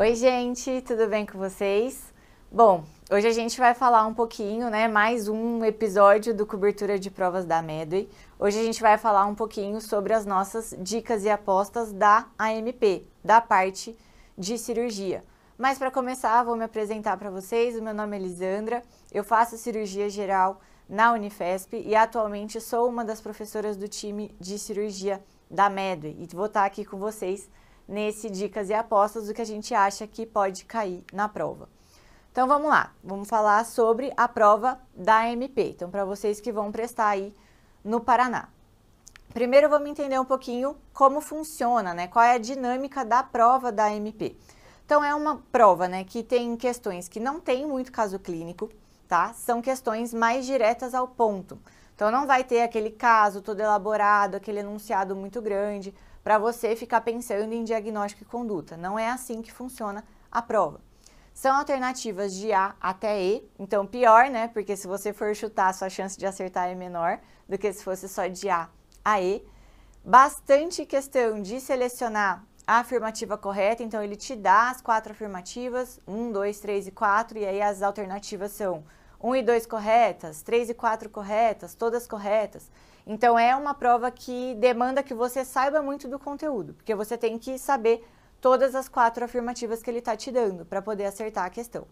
Oi, gente, tudo bem com vocês? Bom, hoje a gente vai falar um pouquinho, né? Mais um episódio do Cobertura de Provas da Medway. Hoje a gente vai falar um pouquinho sobre as nossas dicas e apostas da AMP, da parte de cirurgia. Mas para começar, vou me apresentar para vocês. O meu nome é Lisandra, eu faço cirurgia geral na Unifesp e atualmente sou uma das professoras do time de cirurgia da Medway e vou estar tá aqui com vocês nesse Dicas e Apostas do que a gente acha que pode cair na prova. Então vamos lá, vamos falar sobre a prova da MP. Então, para vocês que vão prestar aí no Paraná. Primeiro vamos entender um pouquinho como funciona, né? Qual é a dinâmica da prova da MP. Então é uma prova, né, que tem questões que não tem muito caso clínico, tá? São questões mais diretas ao ponto. Então não vai ter aquele caso todo elaborado, aquele enunciado muito grande para você ficar pensando em diagnóstico e conduta. Não é assim que funciona a prova. São alternativas de A até E, então pior, né? Porque se você for chutar, sua chance de acertar é menor do que se fosse só de A a E. Bastante questão de selecionar a afirmativa correta, então ele te dá as quatro afirmativas, 1, 2, 3 e 4, e aí as alternativas são 1 e 2 corretas, 3 e 4 corretas, todas corretas. Então é uma prova que demanda que você saiba muito do conteúdo, porque você tem que saber todas as quatro afirmativas que ele está te dando para poder acertar a questão.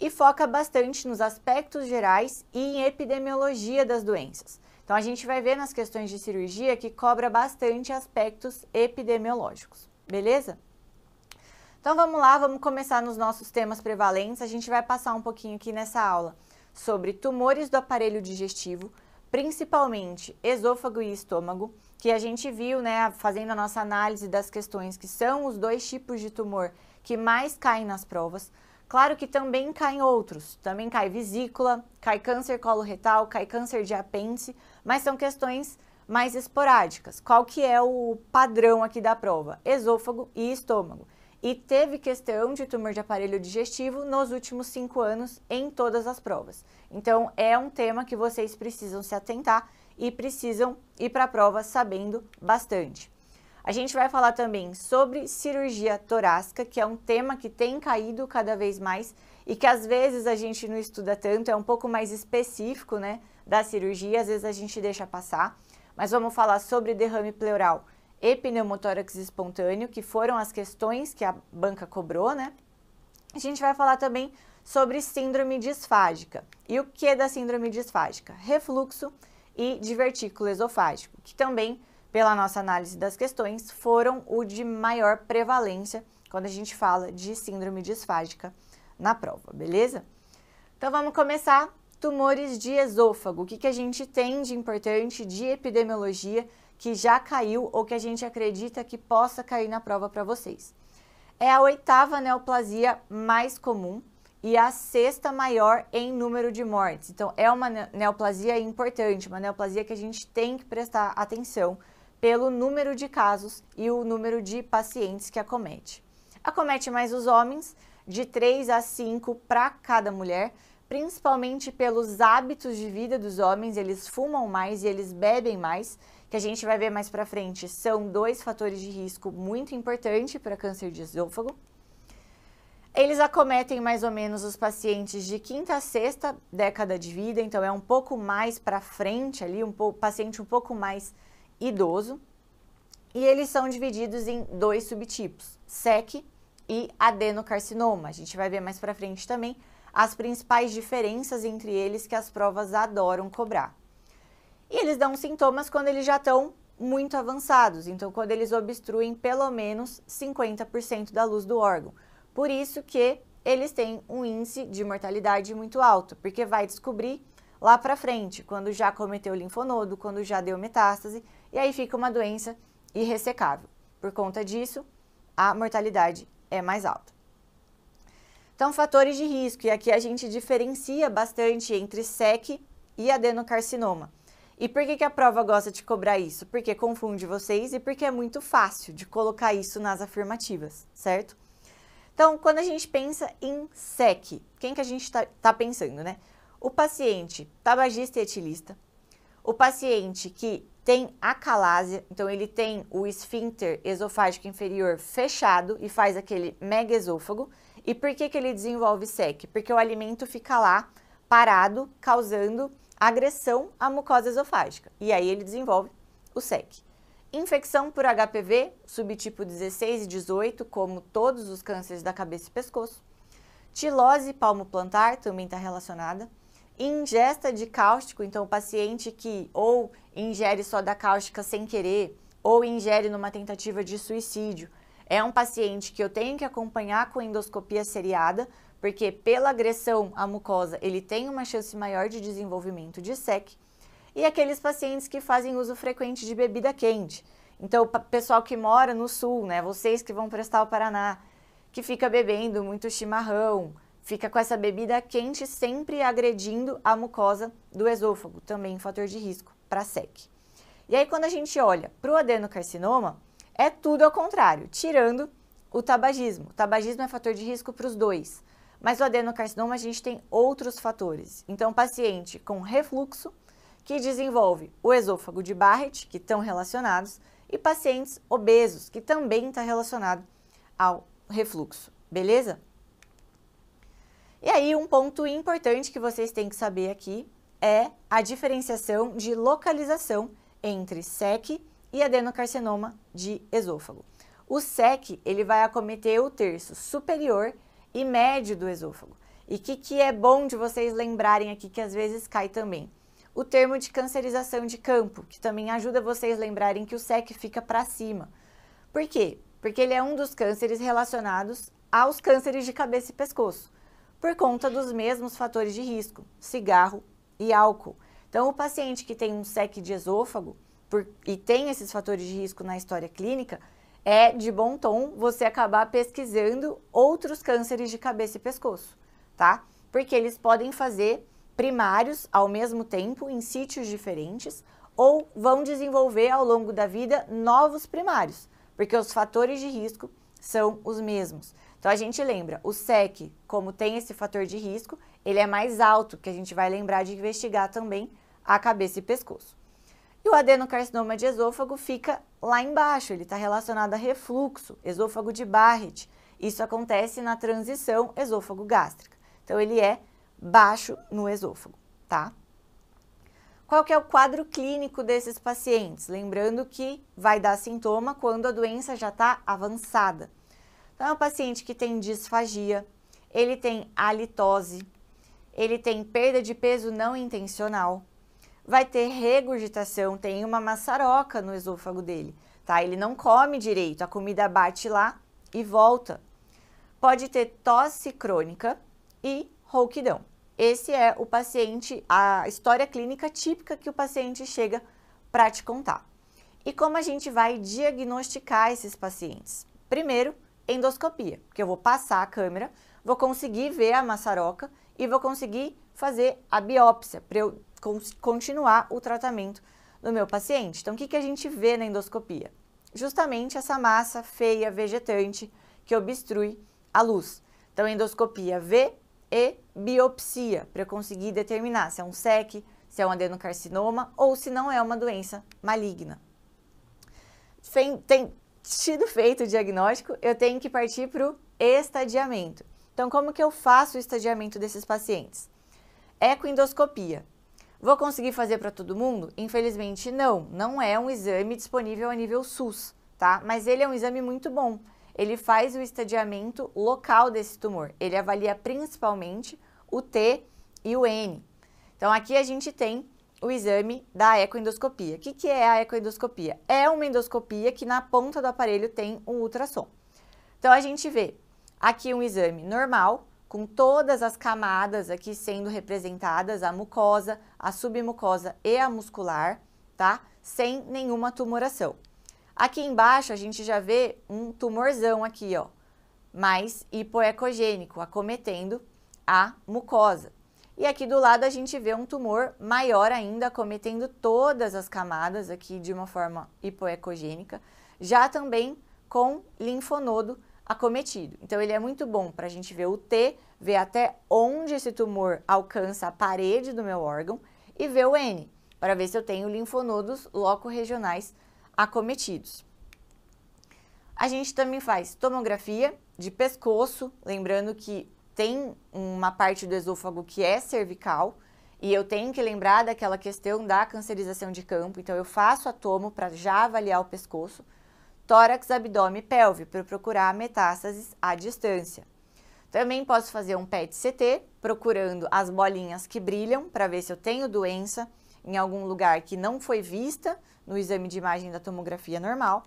E foca bastante nos aspectos gerais e em epidemiologia das doenças. Então a gente vai ver nas questões de cirurgia que cobra bastante aspectos epidemiológicos, beleza? Então vamos lá, vamos começar nos nossos temas prevalentes. A gente vai passar um pouquinho aqui nessa aula sobre tumores do aparelho digestivo, principalmente esôfago e estômago, que a gente viu, né, fazendo a nossa análise das questões, que são os dois tipos de tumor que mais caem nas provas. Claro que também caem outros, também cai vesícula, cai câncer coloretal, cai câncer de apêndice, mas são questões mais esporádicas. Qual que é o padrão aqui da prova? Esôfago e estômago e teve questão de tumor de aparelho digestivo nos últimos cinco anos em todas as provas. Então, é um tema que vocês precisam se atentar e precisam ir para a prova sabendo bastante. A gente vai falar também sobre cirurgia torácica, que é um tema que tem caído cada vez mais e que às vezes a gente não estuda tanto, é um pouco mais específico, né, da cirurgia, às vezes a gente deixa passar. Mas vamos falar sobre derrame pleural, e pneumotórax espontâneo, que foram as questões que a banca cobrou, né? A gente vai falar também sobre síndrome disfágica. E o que é da síndrome disfágica? Refluxo e divertículo esofágico, que também, pela nossa análise das questões, foram o de maior prevalência quando a gente fala de síndrome disfágica na prova, beleza? Então vamos começar. Tumores de esôfago. O que, que a gente tem de importante de epidemiologia que já caiu ou que a gente acredita que possa cair na prova para vocês. É a oitava neoplasia mais comum e a sexta maior em número de mortes. Então, é uma neoplasia importante, uma neoplasia que a gente tem que prestar atenção pelo número de casos e o número de pacientes que acomete. Acomete mais os homens, de 3 a 5 para cada mulher, principalmente pelos hábitos de vida dos homens, eles fumam mais e eles bebem mais que a gente vai ver mais para frente, são dois fatores de risco muito importantes para câncer de esôfago. Eles acometem mais ou menos os pacientes de quinta a sexta década de vida, então é um pouco mais para frente ali, um pouco, paciente um pouco mais idoso. E eles são divididos em dois subtipos, SEC e adenocarcinoma. A gente vai ver mais para frente também as principais diferenças entre eles que as provas adoram cobrar. E eles dão sintomas quando eles já estão muito avançados, então quando eles obstruem pelo menos 50% da luz do órgão. Por isso que eles têm um índice de mortalidade muito alto, porque vai descobrir lá para frente, quando já cometeu linfonodo, quando já deu metástase, e aí fica uma doença irressecável. Por conta disso, a mortalidade é mais alta. Então, fatores de risco, e aqui a gente diferencia bastante entre SEC e adenocarcinoma. E por que, que a prova gosta de cobrar isso? Porque confunde vocês e porque é muito fácil de colocar isso nas afirmativas, certo? Então, quando a gente pensa em SEC, quem que a gente está tá pensando, né? O paciente tabagista e etilista, o paciente que tem acalásia, então ele tem o esfíncter esofágico inferior fechado e faz aquele mega esôfago. E por que, que ele desenvolve SEC? Porque o alimento fica lá parado, causando agressão à mucosa esofágica. E aí ele desenvolve o SEC. Infecção por HPV, subtipo 16 e 18, como todos os cânceres da cabeça e pescoço. Tilose palmo plantar também está relacionada. Ingesta de cáustico, então o paciente que ou ingere só da cáustica sem querer, ou ingere numa tentativa de suicídio, é um paciente que eu tenho que acompanhar com endoscopia seriada, porque pela agressão à mucosa ele tem uma chance maior de desenvolvimento de SEC, e aqueles pacientes que fazem uso frequente de bebida quente. Então, o pessoal que mora no sul, né, vocês que vão prestar o Paraná, que fica bebendo muito chimarrão, fica com essa bebida quente sempre agredindo a mucosa do esôfago, também um fator de risco para SEC. E aí, quando a gente olha para o adenocarcinoma, é tudo ao contrário, tirando o tabagismo. O tabagismo é fator de risco para os dois. Mas o adenocarcinoma a gente tem outros fatores. Então, paciente com refluxo que desenvolve o esôfago de Barrett, que estão relacionados, e pacientes obesos, que também está relacionado ao refluxo, beleza? E aí, um ponto importante que vocês têm que saber aqui é a diferenciação de localização entre SEC e adenocarcinoma de esôfago. O SEC, ele vai acometer o terço superior e médio do esôfago. E o que, que é bom de vocês lembrarem aqui, que às vezes cai também? O termo de cancerização de campo, que também ajuda vocês lembrarem que o SEC fica para cima. Por quê? Porque ele é um dos cânceres relacionados aos cânceres de cabeça e pescoço, por conta dos mesmos fatores de risco, cigarro e álcool. Então, o paciente que tem um SEC de esôfago por, e tem esses fatores de risco na história clínica, é de bom tom você acabar pesquisando outros cânceres de cabeça e pescoço, tá? Porque eles podem fazer primários ao mesmo tempo em sítios diferentes ou vão desenvolver ao longo da vida novos primários, porque os fatores de risco são os mesmos. Então a gente lembra, o SEC, como tem esse fator de risco, ele é mais alto, que a gente vai lembrar de investigar também a cabeça e pescoço. E o adenocarcinoma de esôfago fica lá embaixo, ele está relacionado a refluxo, esôfago de Barrett. Isso acontece na transição esôfago-gástrica. Então, ele é baixo no esôfago, tá? Qual que é o quadro clínico desses pacientes? Lembrando que vai dar sintoma quando a doença já está avançada. Então, é um paciente que tem disfagia, ele tem halitose, ele tem perda de peso não intencional, vai ter regurgitação, tem uma maçaroca no esôfago dele, tá? Ele não come direito, a comida bate lá e volta. Pode ter tosse crônica e rouquidão. Esse é o paciente, a história clínica típica que o paciente chega para te contar. E como a gente vai diagnosticar esses pacientes? Primeiro, endoscopia, que eu vou passar a câmera, vou conseguir ver a maçaroca e vou conseguir fazer a biópsia para eu continuar o tratamento do meu paciente. Então, o que, que a gente vê na endoscopia? Justamente essa massa feia, vegetante, que obstrui a luz. Então, endoscopia vê e biopsia, para eu conseguir determinar se é um SEC, se é um adenocarcinoma ou se não é uma doença maligna. Tem, tem sido feito o diagnóstico, eu tenho que partir para o estadiamento. Então, como que eu faço o estadiamento desses pacientes? Ecoendoscopia. Vou conseguir fazer para todo mundo? Infelizmente, não. Não é um exame disponível a nível SUS, tá? Mas ele é um exame muito bom. Ele faz o estadiamento local desse tumor. Ele avalia principalmente o T e o N. Então, aqui a gente tem o exame da ecoendoscopia. O que, que é a ecoendoscopia? É uma endoscopia que na ponta do aparelho tem um ultrassom. Então, a gente vê Aqui um exame normal, com todas as camadas aqui sendo representadas, a mucosa, a submucosa e a muscular, tá? Sem nenhuma tumoração. Aqui embaixo a gente já vê um tumorzão aqui, ó, mais hipoecogênico, acometendo a mucosa. E aqui do lado a gente vê um tumor maior ainda, acometendo todas as camadas aqui de uma forma hipoecogênica, já também com linfonodo acometido. Então, ele é muito bom para a gente ver o T, ver até onde esse tumor alcança a parede do meu órgão e ver o N, para ver se eu tenho linfonodos locorregionais acometidos. A gente também faz tomografia de pescoço, lembrando que tem uma parte do esôfago que é cervical, e eu tenho que lembrar daquela questão da cancerização de campo, então eu faço a tomo para já avaliar o pescoço tórax, abdômen e pelve, para procurar metástases à distância. Também posso fazer um PET-CT, procurando as bolinhas que brilham, para ver se eu tenho doença em algum lugar que não foi vista no exame de imagem da tomografia normal.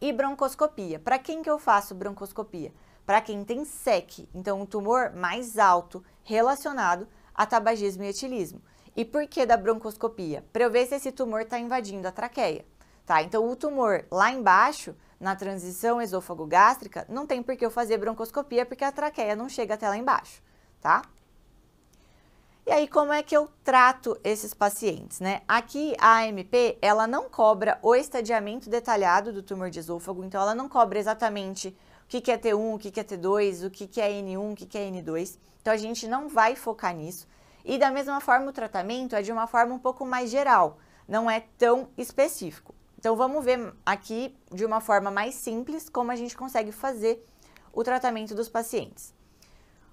E broncoscopia. Para quem que eu faço broncoscopia? Para quem tem SEC, então um tumor mais alto relacionado a tabagismo e etilismo. E por que da broncoscopia? Para eu ver se esse tumor está invadindo a traqueia tá? Então, o tumor lá embaixo, na transição esôfago-gástrica, não tem por que eu fazer broncoscopia, porque a traqueia não chega até lá embaixo, tá? E aí, como é que eu trato esses pacientes, né? Aqui, a AMP, ela não cobra o estadiamento detalhado do tumor de esôfago, então ela não cobra exatamente o que, é T1, o que, é T2, o que, é N1, o que, que é, é N2. É então, a gente não vai focar nisso. E da mesma forma, o tratamento é de uma forma um pouco mais geral, não é tão específico. Então vamos ver aqui de uma forma mais simples como a gente consegue fazer o tratamento dos pacientes.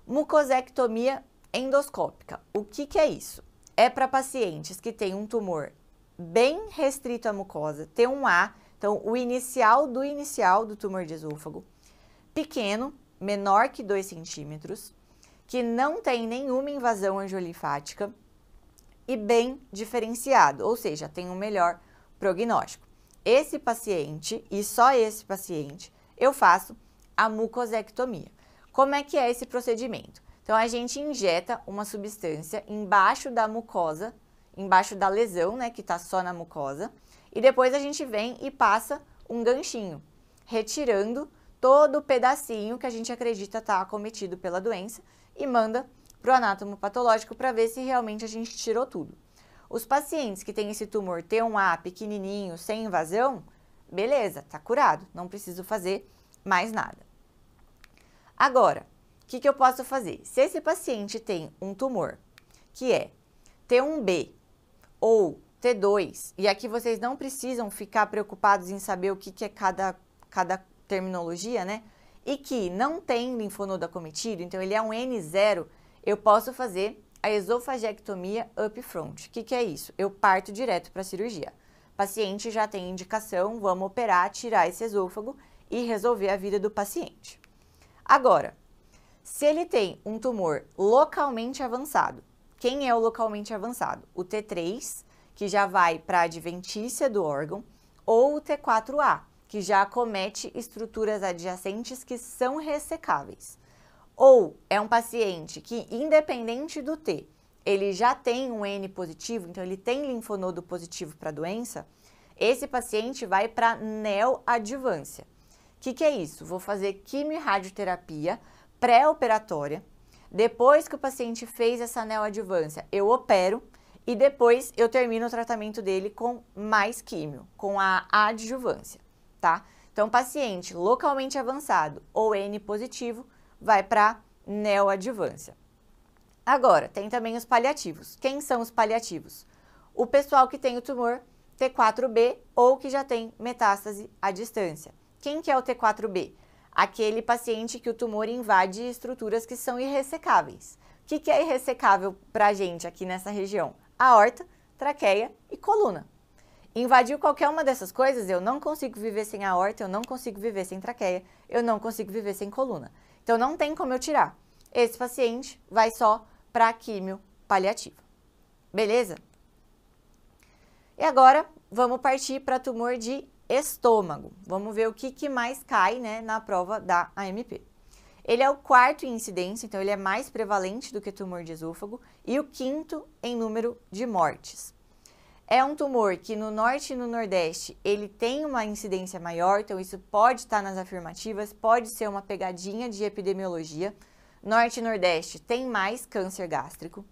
Mucosectomia endoscópica. O que, que é isso? É para pacientes que têm um tumor bem restrito à mucosa, tem um A, então o inicial do inicial do tumor de esôfago, pequeno, menor que 2 centímetros, que não tem nenhuma invasão angiolinfática e bem diferenciado, ou seja, tem um melhor prognóstico esse paciente e só esse paciente eu faço a mucosectomia. Como é que é esse procedimento? Então a gente injeta uma substância embaixo da mucosa, embaixo da lesão, né, que está só na mucosa, e depois a gente vem e passa um ganchinho, retirando todo o pedacinho que a gente acredita estar tá acometido pela doença e manda para o anátomo patológico para ver se realmente a gente tirou tudo. Os pacientes que têm esse tumor T1A pequenininho, sem invasão, beleza, tá curado, não preciso fazer mais nada. Agora, o que, que eu posso fazer? Se esse paciente tem um tumor que é T1B ou T2, e aqui vocês não precisam ficar preocupados em saber o que, que é cada, cada terminologia, né? E que não tem linfonodo acometido, então ele é um N0, eu posso fazer a esofagectomia upfront. O que, que é isso? Eu parto direto para a cirurgia. O paciente já tem indicação, vamos operar, tirar esse esôfago e resolver a vida do paciente. Agora, se ele tem um tumor localmente avançado, quem é o localmente avançado? O T3, que já vai para a adventícia do órgão, ou o T4A, que já acomete estruturas adjacentes que são ressecáveis. Ou é um paciente que, independente do T, ele já tem um N positivo, então ele tem linfonodo positivo para a doença, esse paciente vai para neoadjuvância. O que, que é isso? Vou fazer quimio-radioterapia pré-operatória. Depois que o paciente fez essa neoadjuvância, eu opero e depois eu termino o tratamento dele com mais químio, com a adjuvância, tá? Então, paciente localmente avançado ou N positivo, vai para neoadjuvância. Agora, tem também os paliativos. Quem são os paliativos? O pessoal que tem o tumor T4B ou que já tem metástase à distância. Quem que é o T4B? Aquele paciente que o tumor invade estruturas que são irressecáveis. O que, que é irressecável para a gente aqui nessa região? Aorta, traqueia e coluna. Invadiu qualquer uma dessas coisas, eu não consigo viver sem aorta, eu não consigo viver sem traqueia, eu não consigo viver sem coluna. Então não tem como eu tirar. Esse paciente vai só para a químio paliativa. Beleza? E agora vamos partir para tumor de estômago. Vamos ver o que, que mais cai né, na prova da AMP. Ele é o quarto em incidência, então ele é mais prevalente do que tumor de esôfago, e o quinto em número de mortes. É um tumor que no norte e no nordeste ele tem uma incidência maior, então isso pode estar tá nas afirmativas, pode ser uma pegadinha de epidemiologia. Norte e nordeste tem mais câncer gástrico.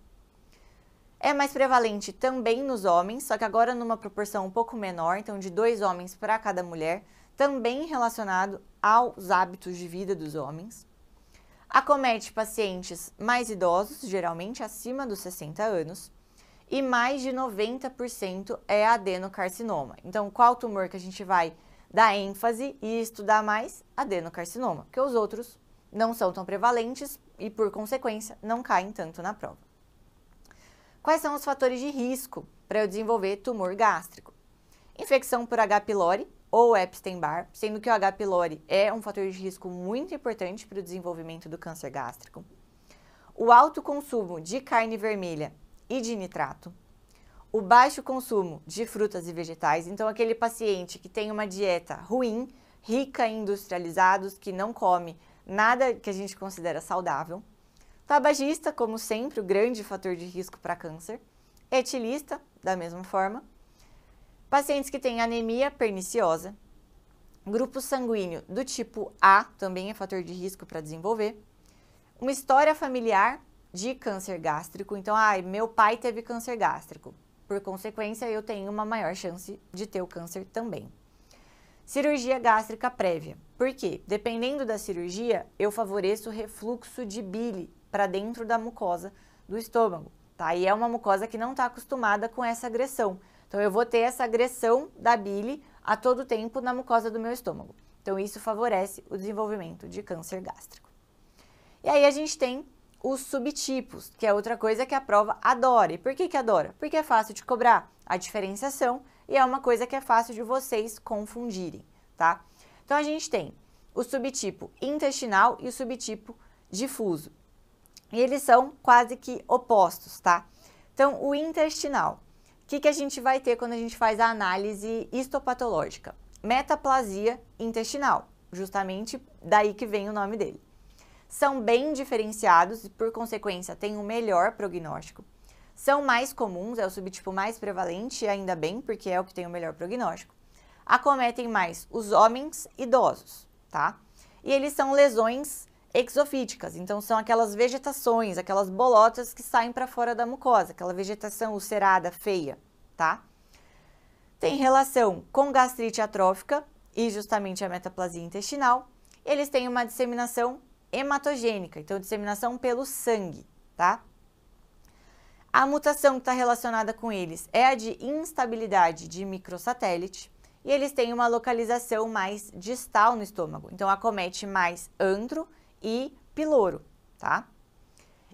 É mais prevalente também nos homens, só que agora numa proporção um pouco menor, então de dois homens para cada mulher, também relacionado aos hábitos de vida dos homens. Acomete pacientes mais idosos, geralmente acima dos 60 anos e mais de 90% é adenocarcinoma. Então, qual tumor que a gente vai dar ênfase e estudar mais? Adenocarcinoma, porque os outros não são tão prevalentes e, por consequência, não caem tanto na prova. Quais são os fatores de risco para eu desenvolver tumor gástrico? Infecção por H. pylori ou Epstein-Barr, sendo que o H. pylori é um fator de risco muito importante para o desenvolvimento do câncer gástrico. O alto consumo de carne vermelha e de nitrato, o baixo consumo de frutas e vegetais. Então, aquele paciente que tem uma dieta ruim, rica em industrializados, que não come nada que a gente considera saudável. Tabagista, como sempre, o grande fator de risco para câncer. Etilista, da mesma forma. Pacientes que têm anemia perniciosa. Grupo sanguíneo do tipo A também é fator de risco para desenvolver. Uma história familiar de câncer gástrico. Então, ai, ah, meu pai teve câncer gástrico. Por consequência, eu tenho uma maior chance de ter o câncer também. Cirurgia gástrica prévia. Por quê? Dependendo da cirurgia, eu favoreço o refluxo de bile para dentro da mucosa do estômago, tá? E é uma mucosa que não está acostumada com essa agressão. Então, eu vou ter essa agressão da bile a todo tempo na mucosa do meu estômago. Então, isso favorece o desenvolvimento de câncer gástrico. E aí a gente tem os subtipos, que é outra coisa que a prova adora. E por que, que adora? Porque é fácil de cobrar a diferenciação e é uma coisa que é fácil de vocês confundirem, tá? Então a gente tem o subtipo intestinal e o subtipo difuso. E eles são quase que opostos, tá? Então, o intestinal. O que, que a gente vai ter quando a gente faz a análise histopatológica? Metaplasia intestinal, justamente daí que vem o nome dele são bem diferenciados e, por consequência, têm o um melhor prognóstico. São mais comuns, é o subtipo mais prevalente, ainda bem, porque é o que tem o melhor prognóstico. Acometem mais os homens idosos, tá? E eles são lesões exofíticas, então são aquelas vegetações, aquelas bolotas que saem para fora da mucosa, aquela vegetação ulcerada, feia, tá? Tem relação com gastrite atrófica e justamente a metaplasia intestinal. Eles têm uma disseminação hematogênica, então disseminação pelo sangue, tá? A mutação que está relacionada com eles é a de instabilidade de microsatélite e eles têm uma localização mais distal no estômago, então acomete mais antro e piloro, tá?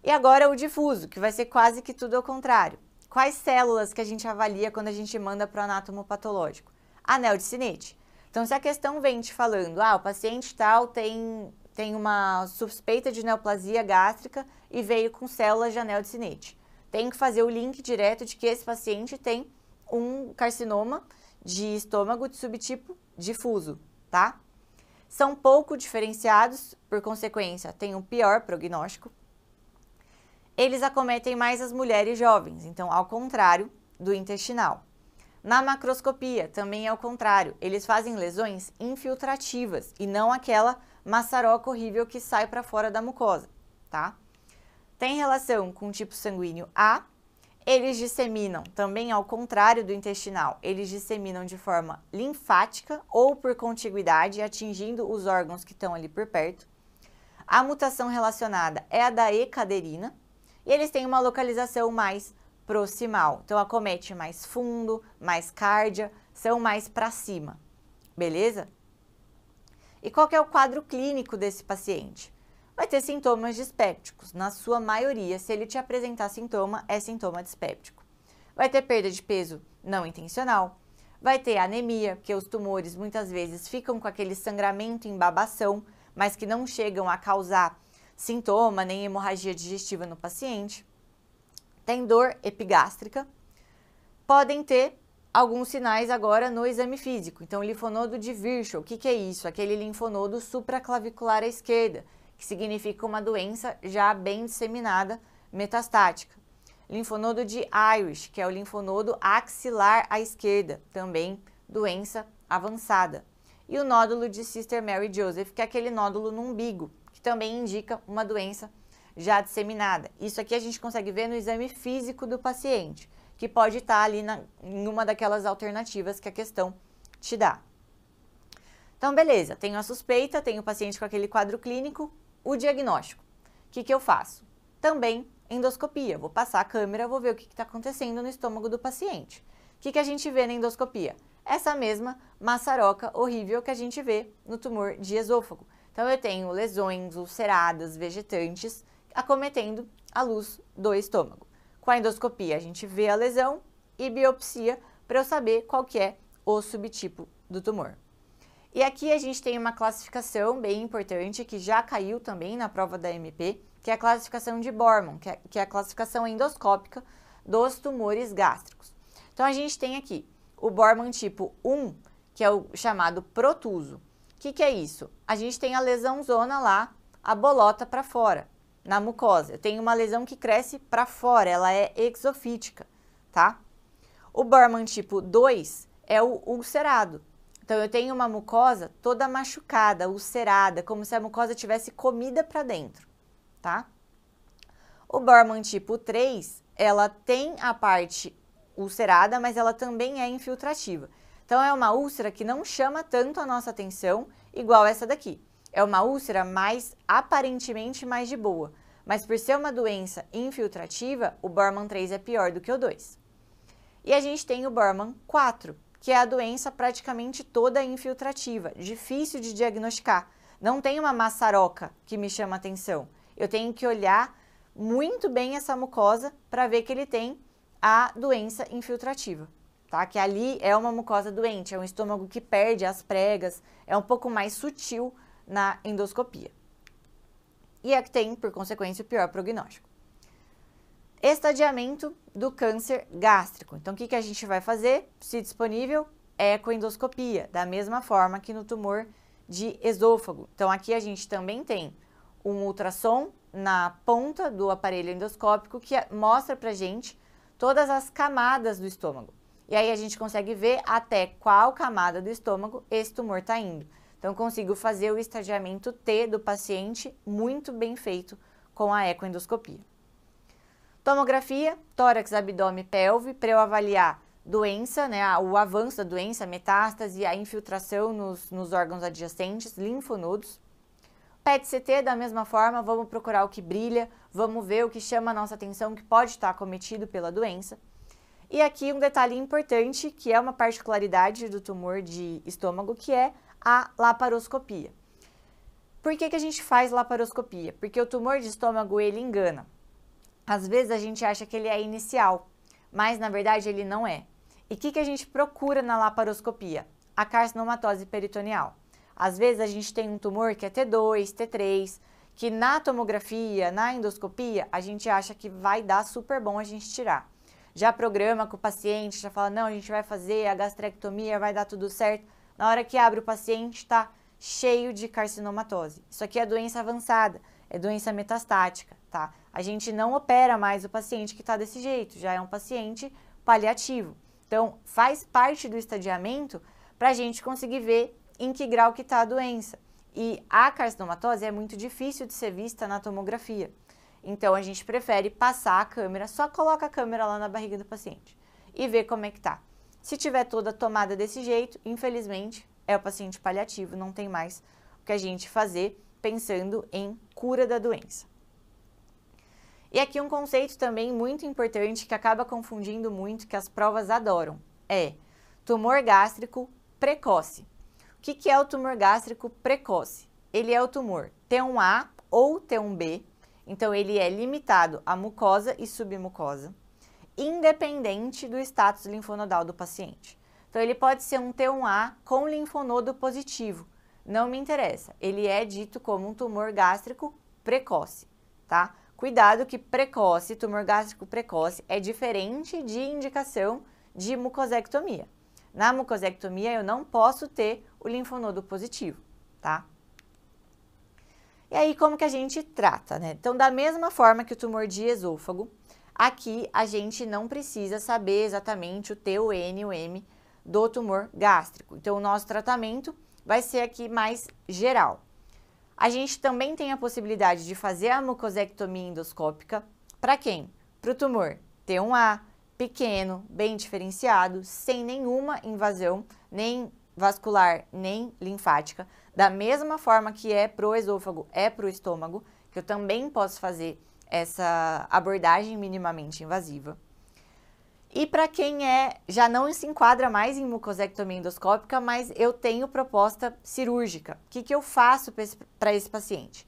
E agora o difuso, que vai ser quase que tudo ao contrário. Quais células que a gente avalia quando a gente manda para o anátomo patológico? Anel de sinete. Então, se a questão vem te falando, ah, o paciente tal tem tem uma suspeita de neoplasia gástrica e veio com células de anel de sinete. Tem que fazer o link direto de que esse paciente tem um carcinoma de estômago de subtipo difuso, tá? São pouco diferenciados, por consequência, têm um pior prognóstico. Eles acometem mais as mulheres jovens, então, ao contrário do intestinal. Na macroscopia, também é o contrário, eles fazem lesões infiltrativas e não aquela maçaroca horrível que sai para fora da mucosa, tá? Tem relação com o tipo sanguíneo A, eles disseminam, também ao contrário do intestinal, eles disseminam de forma linfática ou por contiguidade, atingindo os órgãos que estão ali por perto. A mutação relacionada é a da ecaderina e eles têm uma localização mais proximal, então acomete mais fundo, mais cárdia, são mais para cima, beleza? E qual é o quadro clínico desse paciente? Vai ter sintomas dispépticos, na sua maioria, se ele te apresentar sintoma, é sintoma dispéptico. Vai ter perda de peso não intencional, vai ter anemia, porque os tumores muitas vezes ficam com aquele sangramento em babação, mas que não chegam a causar sintoma nem hemorragia digestiva no paciente. Tem dor epigástrica. Podem ter alguns sinais agora no exame físico. Então, linfonodo de Virchow, o que, que é isso? Aquele linfonodo supraclavicular à esquerda, que significa uma doença já bem disseminada, metastática. Linfonodo de Irish, que é o linfonodo axilar à esquerda, também doença avançada. E o nódulo de Sister Mary Joseph, que é aquele nódulo no umbigo, que também indica uma doença já disseminada. Isso aqui a gente consegue ver no exame físico do paciente que pode estar tá ali na, em uma daquelas alternativas que a questão te dá. Então, beleza, tenho a suspeita, tenho o paciente com aquele quadro clínico, o diagnóstico. O que, que eu faço? Também endoscopia, vou passar a câmera, vou ver o que está acontecendo no estômago do paciente. O que, que a gente vê na endoscopia? Essa mesma maçaroca horrível que a gente vê no tumor de esôfago. Então, eu tenho lesões ulceradas, vegetantes, acometendo a luz do estômago. Com a endoscopia, a gente vê a lesão e biopsia para eu saber qual que é o subtipo do tumor. E aqui a gente tem uma classificação bem importante que já caiu também na prova da MP, que é a classificação de Bormann, que é, que é a classificação endoscópica dos tumores gástricos. Então a gente tem aqui o Bormann tipo 1, que é o chamado protuso. O que, que é isso? A gente tem a lesão zona lá, a bolota para fora na mucosa. Eu tenho uma lesão que cresce para fora, ela é exofítica, tá? O Bormann tipo 2 é o ulcerado. Então eu tenho uma mucosa toda machucada, ulcerada, como se a mucosa tivesse comida para dentro, tá? O Bormann tipo 3, ela tem a parte ulcerada, mas ela também é infiltrativa. Então é uma úlcera que não chama tanto a nossa atenção, igual essa daqui. É uma úlcera mais aparentemente mais de boa, mas por ser uma doença infiltrativa, o Borman 3 é pior do que o 2. E a gente tem o Borman 4, que é a doença praticamente toda infiltrativa, difícil de diagnosticar. Não tem uma maçaroca que me chama atenção. Eu tenho que olhar muito bem essa mucosa para ver que ele tem a doença infiltrativa, tá? Que ali é uma mucosa doente, é um estômago que perde as pregas, é um pouco mais sutil na endoscopia. E é que tem, por consequência, o pior prognóstico. Estadiamento do câncer gástrico. Então, o que, que a gente vai fazer? Se disponível, ecoendoscopia, da mesma forma que no tumor de esôfago. Então, aqui a gente também tem um ultrassom na ponta do aparelho endoscópico que é, mostra pra gente todas as camadas do estômago. E aí a gente consegue ver até qual camada do estômago esse tumor está indo. Então, consigo fazer o estadiamento T do paciente muito bem feito com a ecoendoscopia. Tomografia, tórax, abdômen, pelve, para eu avaliar doença, né, o avanço da doença, metástase, a infiltração nos, nos órgãos adjacentes, linfonodos. PET-CT, da mesma forma, vamos procurar o que brilha, vamos ver o que chama a nossa atenção, que pode estar acometido pela doença. E aqui um detalhe importante, que é uma particularidade do tumor de estômago, que é a laparoscopia. Por que, que a gente faz laparoscopia? Porque o tumor de estômago, ele engana. Às vezes a gente acha que ele é inicial, mas na verdade ele não é. E o que, que a gente procura na laparoscopia? A carcinomatose peritoneal. Às vezes a gente tem um tumor que é T2, T3, que na tomografia, na endoscopia, a gente acha que vai dar super bom a gente tirar. Já programa com o paciente, já fala, não, a gente vai fazer a gastrectomia, vai dar tudo certo. Na hora que abre o paciente, está cheio de carcinomatose. Isso aqui é doença avançada, é doença metastática, tá? A gente não opera mais o paciente que está desse jeito, já é um paciente paliativo. Então, faz parte do estadiamento para a gente conseguir ver em que grau que está a doença. E a carcinomatose é muito difícil de ser vista na tomografia. Então, a gente prefere passar a câmera, só coloca a câmera lá na barriga do paciente e ver como é que está. Se tiver toda tomada desse jeito, infelizmente, é o paciente paliativo, não tem mais o que a gente fazer pensando em cura da doença. E aqui um conceito também muito importante que acaba confundindo muito, que as provas adoram, é tumor gástrico precoce. O que, que é o tumor gástrico precoce? Ele é o tumor T1A ou T1B, então ele é limitado à mucosa e submucosa independente do status linfonodal do paciente. Então, ele pode ser um T1A com linfonodo positivo, não me interessa. Ele é dito como um tumor gástrico precoce, tá? Cuidado que precoce, tumor gástrico precoce, é diferente de indicação de mucosectomia. Na mucosectomia, eu não posso ter o linfonodo positivo, tá? E aí, como que a gente trata, né? Então, da mesma forma que o tumor de esôfago, Aqui a gente não precisa saber exatamente o T, o N e o M do tumor gástrico. Então, o nosso tratamento vai ser aqui mais geral. A gente também tem a possibilidade de fazer a mucosectomia endoscópica para quem? Para o tumor T1A, pequeno, bem diferenciado, sem nenhuma invasão, nem vascular, nem linfática. Da mesma forma que é para o esôfago, é para o estômago, que eu também posso fazer essa abordagem minimamente invasiva. E para quem é, já não se enquadra mais em mucosectomia endoscópica, mas eu tenho proposta cirúrgica. O que, que eu faço para esse paciente?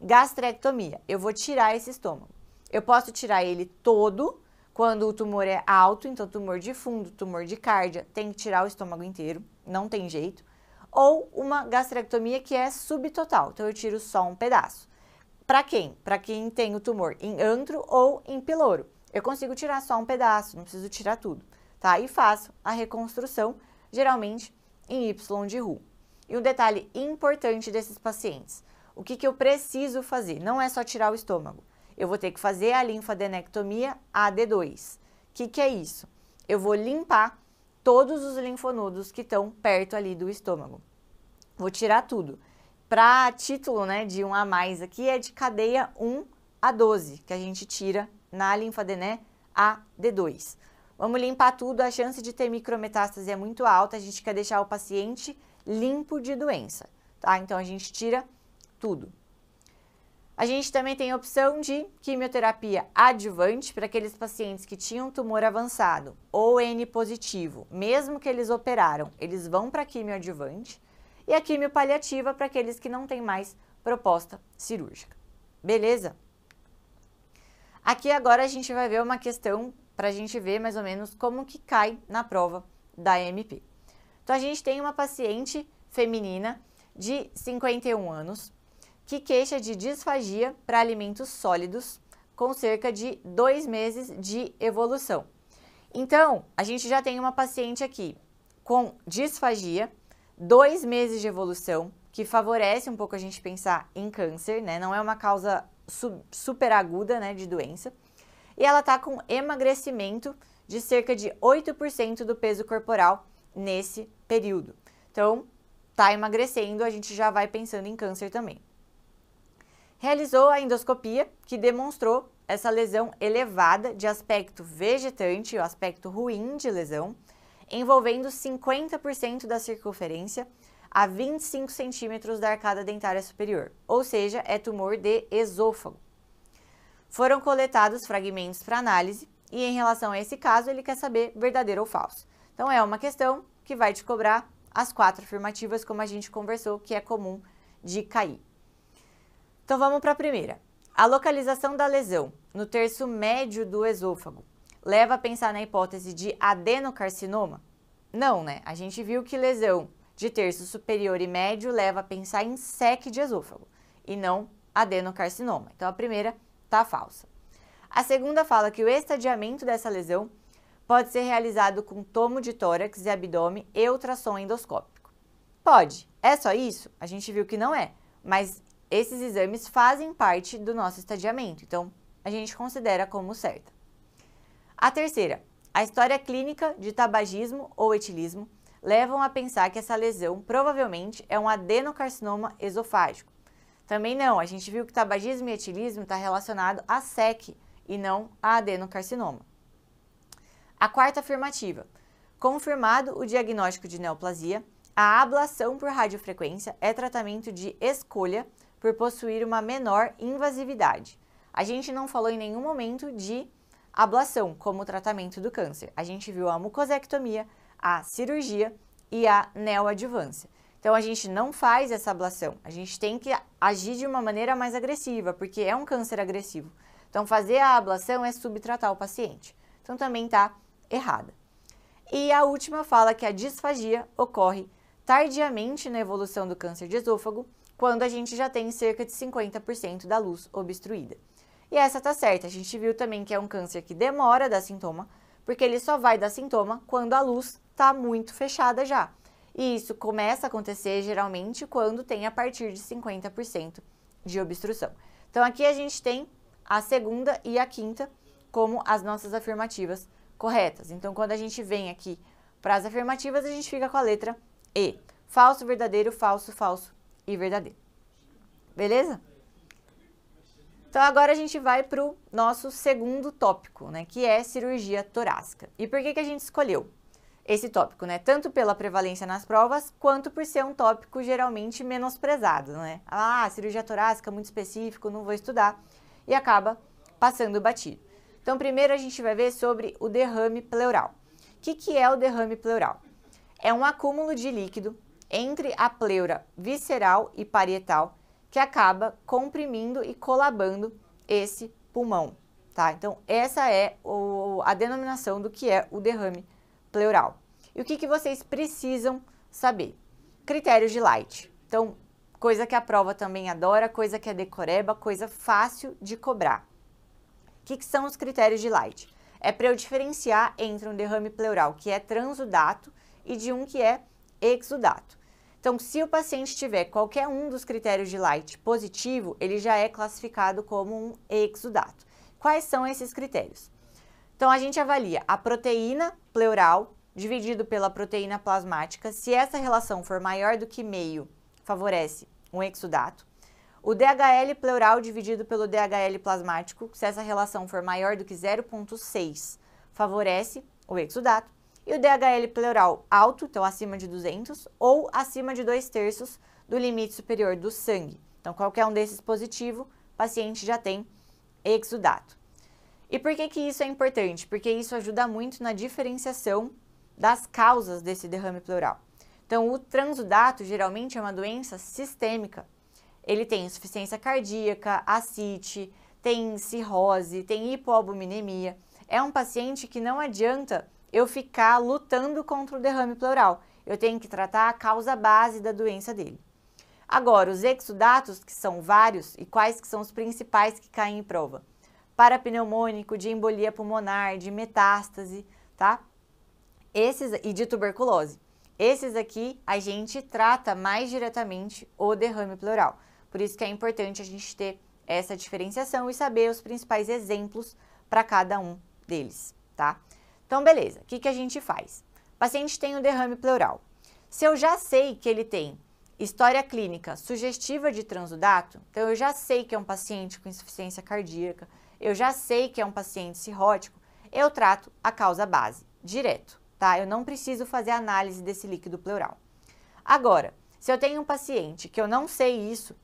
Gastrectomia. Eu vou tirar esse estômago. Eu posso tirar ele todo quando o tumor é alto, então tumor de fundo, tumor de cárdia, tem que tirar o estômago inteiro, não tem jeito. Ou uma gastrectomia que é subtotal, então eu tiro só um pedaço. Para quem? Para quem tem o tumor em antro ou em pilouro. Eu consigo tirar só um pedaço, não preciso tirar tudo, tá? E faço a reconstrução, geralmente em Y de RU. E um detalhe importante desses pacientes, o que, que eu preciso fazer? Não é só tirar o estômago, eu vou ter que fazer a linfadenectomia AD2. O que, que é isso? Eu vou limpar todos os linfonodos que estão perto ali do estômago. Vou tirar tudo. Para título né, de um a mais aqui, é de cadeia 1 a 12, que a gente tira na linfadené AD2. Vamos limpar tudo, a chance de ter micrometástase é muito alta, a gente quer deixar o paciente limpo de doença, tá? Então a gente tira tudo. A gente também tem a opção de quimioterapia adjuvante para aqueles pacientes que tinham tumor avançado ou N positivo, mesmo que eles operaram, eles vão para quimioadjuvante e a quimio paliativa para aqueles que não têm mais proposta cirúrgica. Beleza? Aqui agora a gente vai ver uma questão para a gente ver mais ou menos como que cai na prova da MP. Então a gente tem uma paciente feminina de 51 anos que queixa de disfagia para alimentos sólidos com cerca de dois meses de evolução. Então, a gente já tem uma paciente aqui com disfagia dois meses de evolução, que favorece um pouco a gente pensar em câncer, né? Não é uma causa su super aguda, né, de doença. E ela tá com emagrecimento de cerca de 8% do peso corporal nesse período. Então, tá emagrecendo, a gente já vai pensando em câncer também. Realizou a endoscopia, que demonstrou essa lesão elevada de aspecto vegetante, o aspecto ruim de lesão, envolvendo 50% da circunferência a 25 centímetros da arcada dentária superior, ou seja, é tumor de esôfago. Foram coletados fragmentos para análise e, em relação a esse caso, ele quer saber verdadeiro ou falso. Então, é uma questão que vai te cobrar as quatro afirmativas, como a gente conversou, que é comum de cair. Então, vamos para a primeira. A localização da lesão no terço médio do esôfago leva a pensar na hipótese de adenocarcinoma? Não, né? A gente viu que lesão de terço superior e médio leva a pensar em SEC de esôfago e não adenocarcinoma. Então a primeira está falsa. A segunda fala que o estadiamento dessa lesão pode ser realizado com tomo de tórax e abdômen e ultrassom endoscópico. Pode. É só isso? A gente viu que não é, mas esses exames fazem parte do nosso estadiamento, então a gente considera como certa. A terceira, a história clínica de tabagismo ou etilismo levam a pensar que essa lesão provavelmente é um adenocarcinoma esofágico. Também não, a gente viu que tabagismo e etilismo está relacionado a SEC e não a adenocarcinoma. A quarta afirmativa, confirmado o diagnóstico de neoplasia, a ablação por radiofrequência é tratamento de escolha por possuir uma menor invasividade. A gente não falou em nenhum momento de ablação como tratamento do câncer. A gente viu a mucosectomia, a cirurgia e a neoadjuvância. Então a gente não faz essa ablação, a gente tem que agir de uma maneira mais agressiva, porque é um câncer agressivo. Então fazer a ablação é subtratar o paciente. Então também está errada. E a última fala que é a disfagia ocorre tardiamente na evolução do câncer de esôfago, quando a gente já tem cerca de 50% da luz obstruída. E essa tá certa. A gente viu também que é um câncer que demora a dar sintoma, porque ele só vai dar sintoma quando a luz está muito fechada já. E isso começa a acontecer geralmente quando tem a partir de 50% de obstrução. Então aqui a gente tem a segunda e a quinta como as nossas afirmativas corretas. Então quando a gente vem aqui para as afirmativas, a gente fica com a letra E. Falso, verdadeiro, falso, falso e verdadeiro. Beleza? Então agora a gente vai para o nosso segundo tópico, né, que é cirurgia torácica. E por que, que a gente escolheu esse tópico, né? Tanto pela prevalência nas provas, quanto por ser um tópico geralmente menosprezado, né? Ah, cirurgia torácica muito específico, não vou estudar e acaba passando batido. Então primeiro a gente vai ver sobre o derrame pleural. O que, que é o derrame pleural? É um acúmulo de líquido entre a pleura visceral e parietal que acaba comprimindo e colabando esse pulmão, tá? Então, essa é o, a denominação do que é o derrame pleural. E o que, que vocês precisam saber? Critérios de Light. Então, coisa que a prova também adora, coisa que é decoreba, coisa fácil de cobrar. O que, que são os critérios de Light? É para eu diferenciar entre um derrame pleural que é transudato e de um que é exudato. Então, se o paciente tiver qualquer um dos critérios de Light positivo, ele já é classificado como um exudato. Quais são esses critérios? Então, a gente avalia a proteína pleural dividido pela proteína plasmática. Se essa relação for maior do que meio, favorece um exudato. O DHL pleural dividido pelo DHL plasmático, se essa relação for maior do que 0,6, favorece o exudato e o DHL pleural alto, então acima de 200, ou acima de 2 terços do limite superior do sangue. Então, qualquer um desses positivo, o paciente já tem exudato. E por que, que isso é importante? Porque isso ajuda muito na diferenciação das causas desse derrame pleural. Então, o transudato geralmente é uma doença sistêmica. Ele tem insuficiência cardíaca, ascite, tem cirrose, tem hipoalbuminemia. É um paciente que não adianta eu ficar lutando contra o derrame pleural. Eu tenho que tratar a causa base da doença dele. Agora, os exudatos, que são vários, e quais que são os principais que caem em prova? Parapneumônico, de embolia pulmonar, de metástase, tá? Esses, e de tuberculose. Esses aqui a gente trata mais diretamente o derrame pleural. Por isso que é importante a gente ter essa diferenciação e saber os principais exemplos para cada um deles, tá? Então, beleza, o que, que a gente faz? O paciente tem um derrame pleural. Se eu já sei que ele tem história clínica sugestiva de transudato, então eu já sei que é um paciente com insuficiência cardíaca, eu já sei que é um paciente cirrótico, eu trato a causa base, direto, tá? Eu não preciso fazer análise desse líquido pleural. Agora, se eu tenho um paciente que eu não sei isso,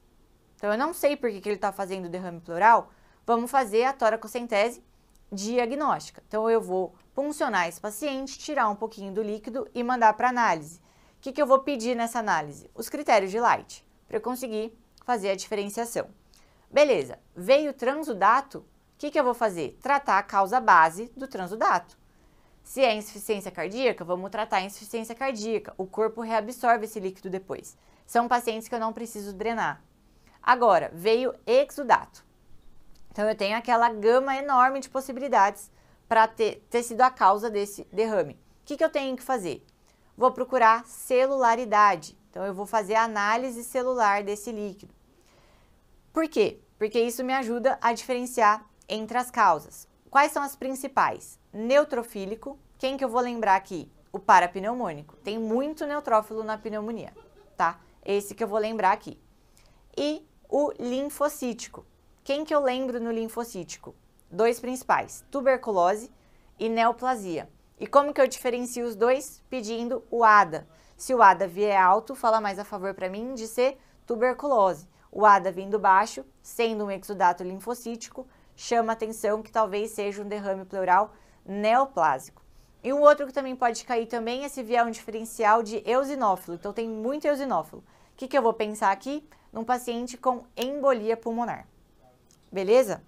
então eu não sei por que, que ele está fazendo derrame pleural, vamos fazer a toracocentese diagnóstica. Então, eu vou puncionar esse paciente, tirar um pouquinho do líquido e mandar para análise. O que, que eu vou pedir nessa análise? Os critérios de Light, para eu conseguir fazer a diferenciação. Beleza, veio transudato, o que, que eu vou fazer? Tratar a causa base do transudato. Se é insuficiência cardíaca, vamos tratar a insuficiência cardíaca. O corpo reabsorve esse líquido depois. São pacientes que eu não preciso drenar. Agora, veio exudato. Então eu tenho aquela gama enorme de possibilidades para ter, ter, sido a causa desse derrame. O que, que eu tenho que fazer? Vou procurar celularidade. Então eu vou fazer a análise celular desse líquido. Por quê? Porque isso me ajuda a diferenciar entre as causas. Quais são as principais? Neutrofílico, quem que eu vou lembrar aqui? O parapneumônico. Tem muito neutrófilo na pneumonia, tá? Esse que eu vou lembrar aqui. E o linfocítico, quem que eu lembro no linfocítico? Dois principais, tuberculose e neoplasia. E como que eu diferencio os dois? Pedindo o ADA. Se o ADA vier alto, fala mais a favor para mim de ser tuberculose. O ADA vindo baixo, sendo um exudato linfocítico, chama atenção que talvez seja um derrame pleural neoplásico. E um outro que também pode cair também é se vier um diferencial de eosinófilo. Então tem muito eosinófilo. O que, que eu vou pensar aqui? Num paciente com embolia pulmonar. Beleza?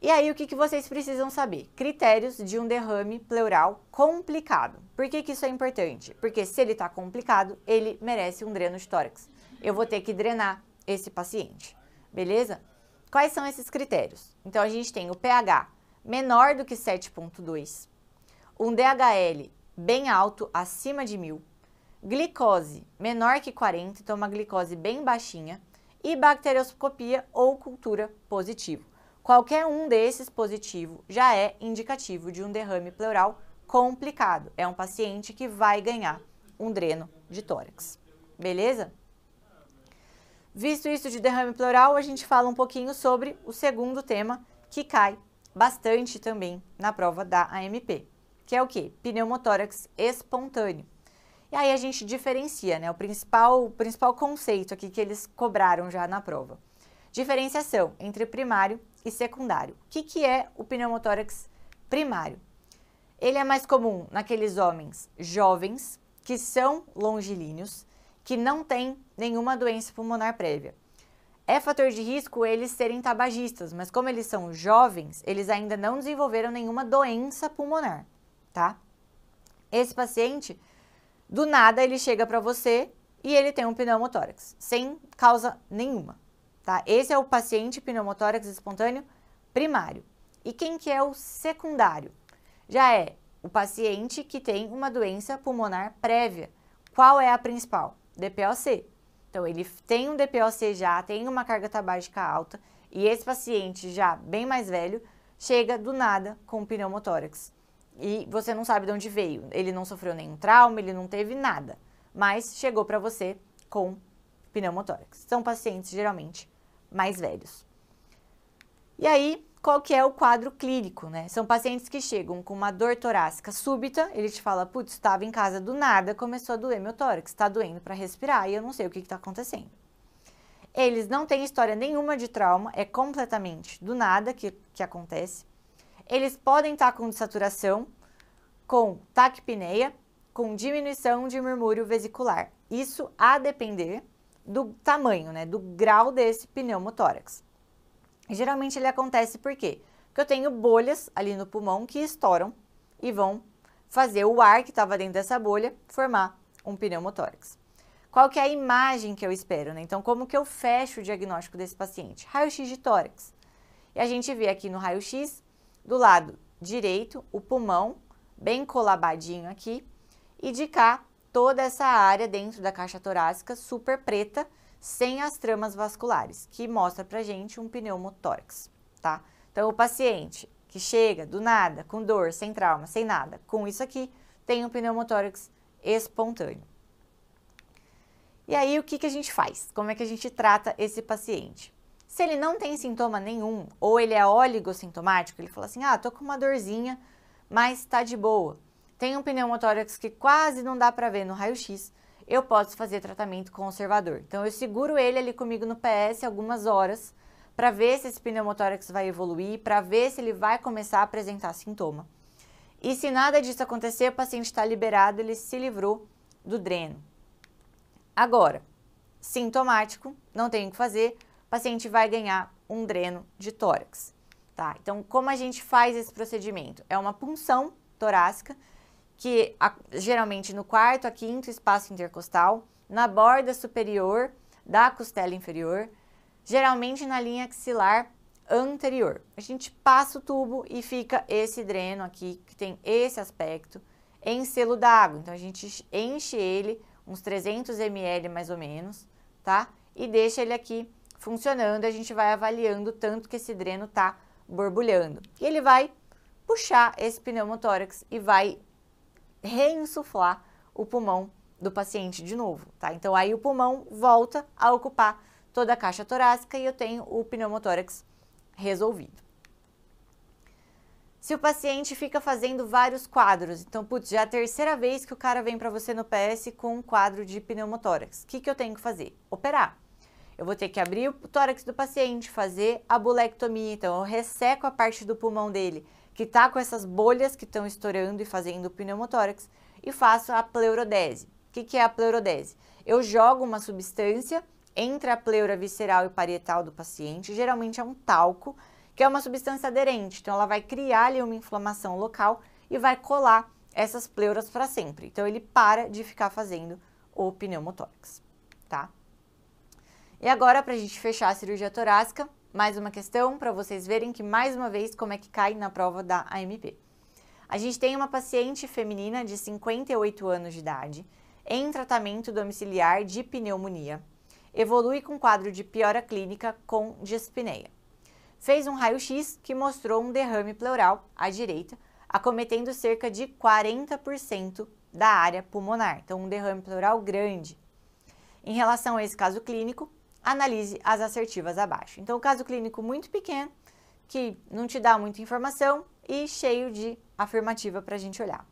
E aí, o que, que vocês precisam saber? Critérios de um derrame pleural complicado. Por que, que isso é importante? Porque se ele está complicado, ele merece um dreno de tórax. Eu vou ter que drenar esse paciente, beleza? Quais são esses critérios? Então, a gente tem o pH menor do que 7.2, um DHL bem alto, acima de 1.000, glicose menor que 40, então uma glicose bem baixinha, e bacterioscopia ou cultura positivo. Qualquer um desses positivo já é indicativo de um derrame pleural complicado. É um paciente que vai ganhar um dreno de tórax. Beleza? Visto isso de derrame pleural, a gente fala um pouquinho sobre o segundo tema que cai bastante também na prova da AMP, que é o que? Pneumotórax espontâneo. E aí a gente diferencia, né? O principal, o principal conceito aqui que eles cobraram já na prova. Diferenciação entre primário e secundário. O que, que é o pneumotórax primário? Ele é mais comum naqueles homens jovens que são longilíneos, que não têm nenhuma doença pulmonar prévia. É fator de risco eles serem tabagistas, mas como eles são jovens, eles ainda não desenvolveram nenhuma doença pulmonar, tá? Esse paciente do nada ele chega para você e ele tem um pneumotórax, sem causa nenhuma, tá? Esse é o paciente pneumotórax espontâneo primário. E quem que é o secundário? Já é o paciente que tem uma doença pulmonar prévia. Qual é a principal? DPOC. Então ele tem um DPOC já, tem uma carga tabágica alta e esse paciente já bem mais velho chega do nada com pneumotórax. E você não sabe de onde veio. Ele não sofreu nenhum trauma, ele não teve nada. Mas chegou para você com pneumotórax. São pacientes geralmente mais velhos. E aí, qual que é o quadro clínico, né? São pacientes que chegam com uma dor torácica súbita, ele te fala, putz, estava em casa do nada, começou a doer meu tórax, está doendo para respirar e eu não sei o que está acontecendo. Eles não têm história nenhuma de trauma, é completamente do nada que, que acontece eles podem estar com saturação, com taquipneia, com diminuição de murmúrio vesicular. Isso a depender do tamanho, né, do grau desse pneumotórax. Geralmente ele acontece por quê? Porque eu tenho bolhas ali no pulmão que estouram e vão fazer o ar que estava dentro dessa bolha formar um pneumotórax. Qual que é a imagem que eu espero, né? Então, como que eu fecho o diagnóstico desse paciente? Raio-x de tórax. E a gente vê aqui no raio-x do lado direito, o pulmão, bem colabadinho aqui, e de cá, toda essa área dentro da caixa torácica super preta, sem as tramas vasculares, que mostra pra gente um pneumotórax, tá? Então, o paciente que chega do nada, com dor, sem trauma, sem nada, com isso aqui, tem um pneumotórax espontâneo. E aí, o que, que a gente faz? Como é que a gente trata esse paciente? Se ele não tem sintoma nenhum, ou ele é oligosintomático, ele fala assim: ah, tô com uma dorzinha, mas tá de boa. Tem um pneumotórax que quase não dá para ver no raio-x, eu posso fazer tratamento conservador. Então, eu seguro ele ali comigo no PS algumas horas para ver se esse pneumotórax vai evoluir, para ver se ele vai começar a apresentar sintoma. E se nada disso acontecer, o paciente está liberado, ele se livrou do dreno. Agora, sintomático, não tem o que fazer, o paciente vai ganhar um dreno de tórax. Tá? Então, como a gente faz esse procedimento? É uma punção torácica, que a, geralmente no quarto a quinto espaço intercostal, na borda superior da costela inferior, geralmente na linha axilar anterior. A gente passa o tubo e fica esse dreno aqui, que tem esse aspecto, em selo d'água. Então, a gente enche ele uns 300 ml mais ou menos, tá? E deixa ele aqui funcionando, a gente vai avaliando tanto que esse dreno está borbulhando. E ele vai puxar esse pneumotórax e vai reinsuflar o pulmão do paciente de novo, tá? Então aí o pulmão volta a ocupar toda a caixa torácica e eu tenho o pneumotórax resolvido. Se o paciente fica fazendo vários quadros, então, putz, já é a terceira vez que o cara vem para você no PS com um quadro de pneumotórax, o que, que eu tenho que fazer? Operar. Eu vou ter que abrir o tórax do paciente, fazer a bulectomia, então eu resseco a parte do pulmão dele, que está com essas bolhas que estão estourando e fazendo o pneumotórax, e faço a pleurodese. O que, que é a pleurodese? Eu jogo uma substância entre a pleura visceral e parietal do paciente, geralmente é um talco, que é uma substância aderente, então ela vai criar ali uma inflamação local e vai colar essas pleuras para sempre. Então ele para de ficar fazendo o pneumotórax, tá? E agora, para a gente fechar a cirurgia torácica, mais uma questão para vocês verem que, mais uma vez, como é que cai na prova da AMP. A gente tem uma paciente feminina de 58 anos de idade, em tratamento domiciliar de pneumonia, evolui com quadro de piora clínica com dispneia. Fez um raio-x que mostrou um derrame pleural à direita, acometendo cerca de 40% da área pulmonar, então um derrame pleural grande. Em relação a esse caso clínico, analise as assertivas abaixo. Então, caso clínico muito pequeno, que não te dá muita informação e cheio de afirmativa para a gente olhar.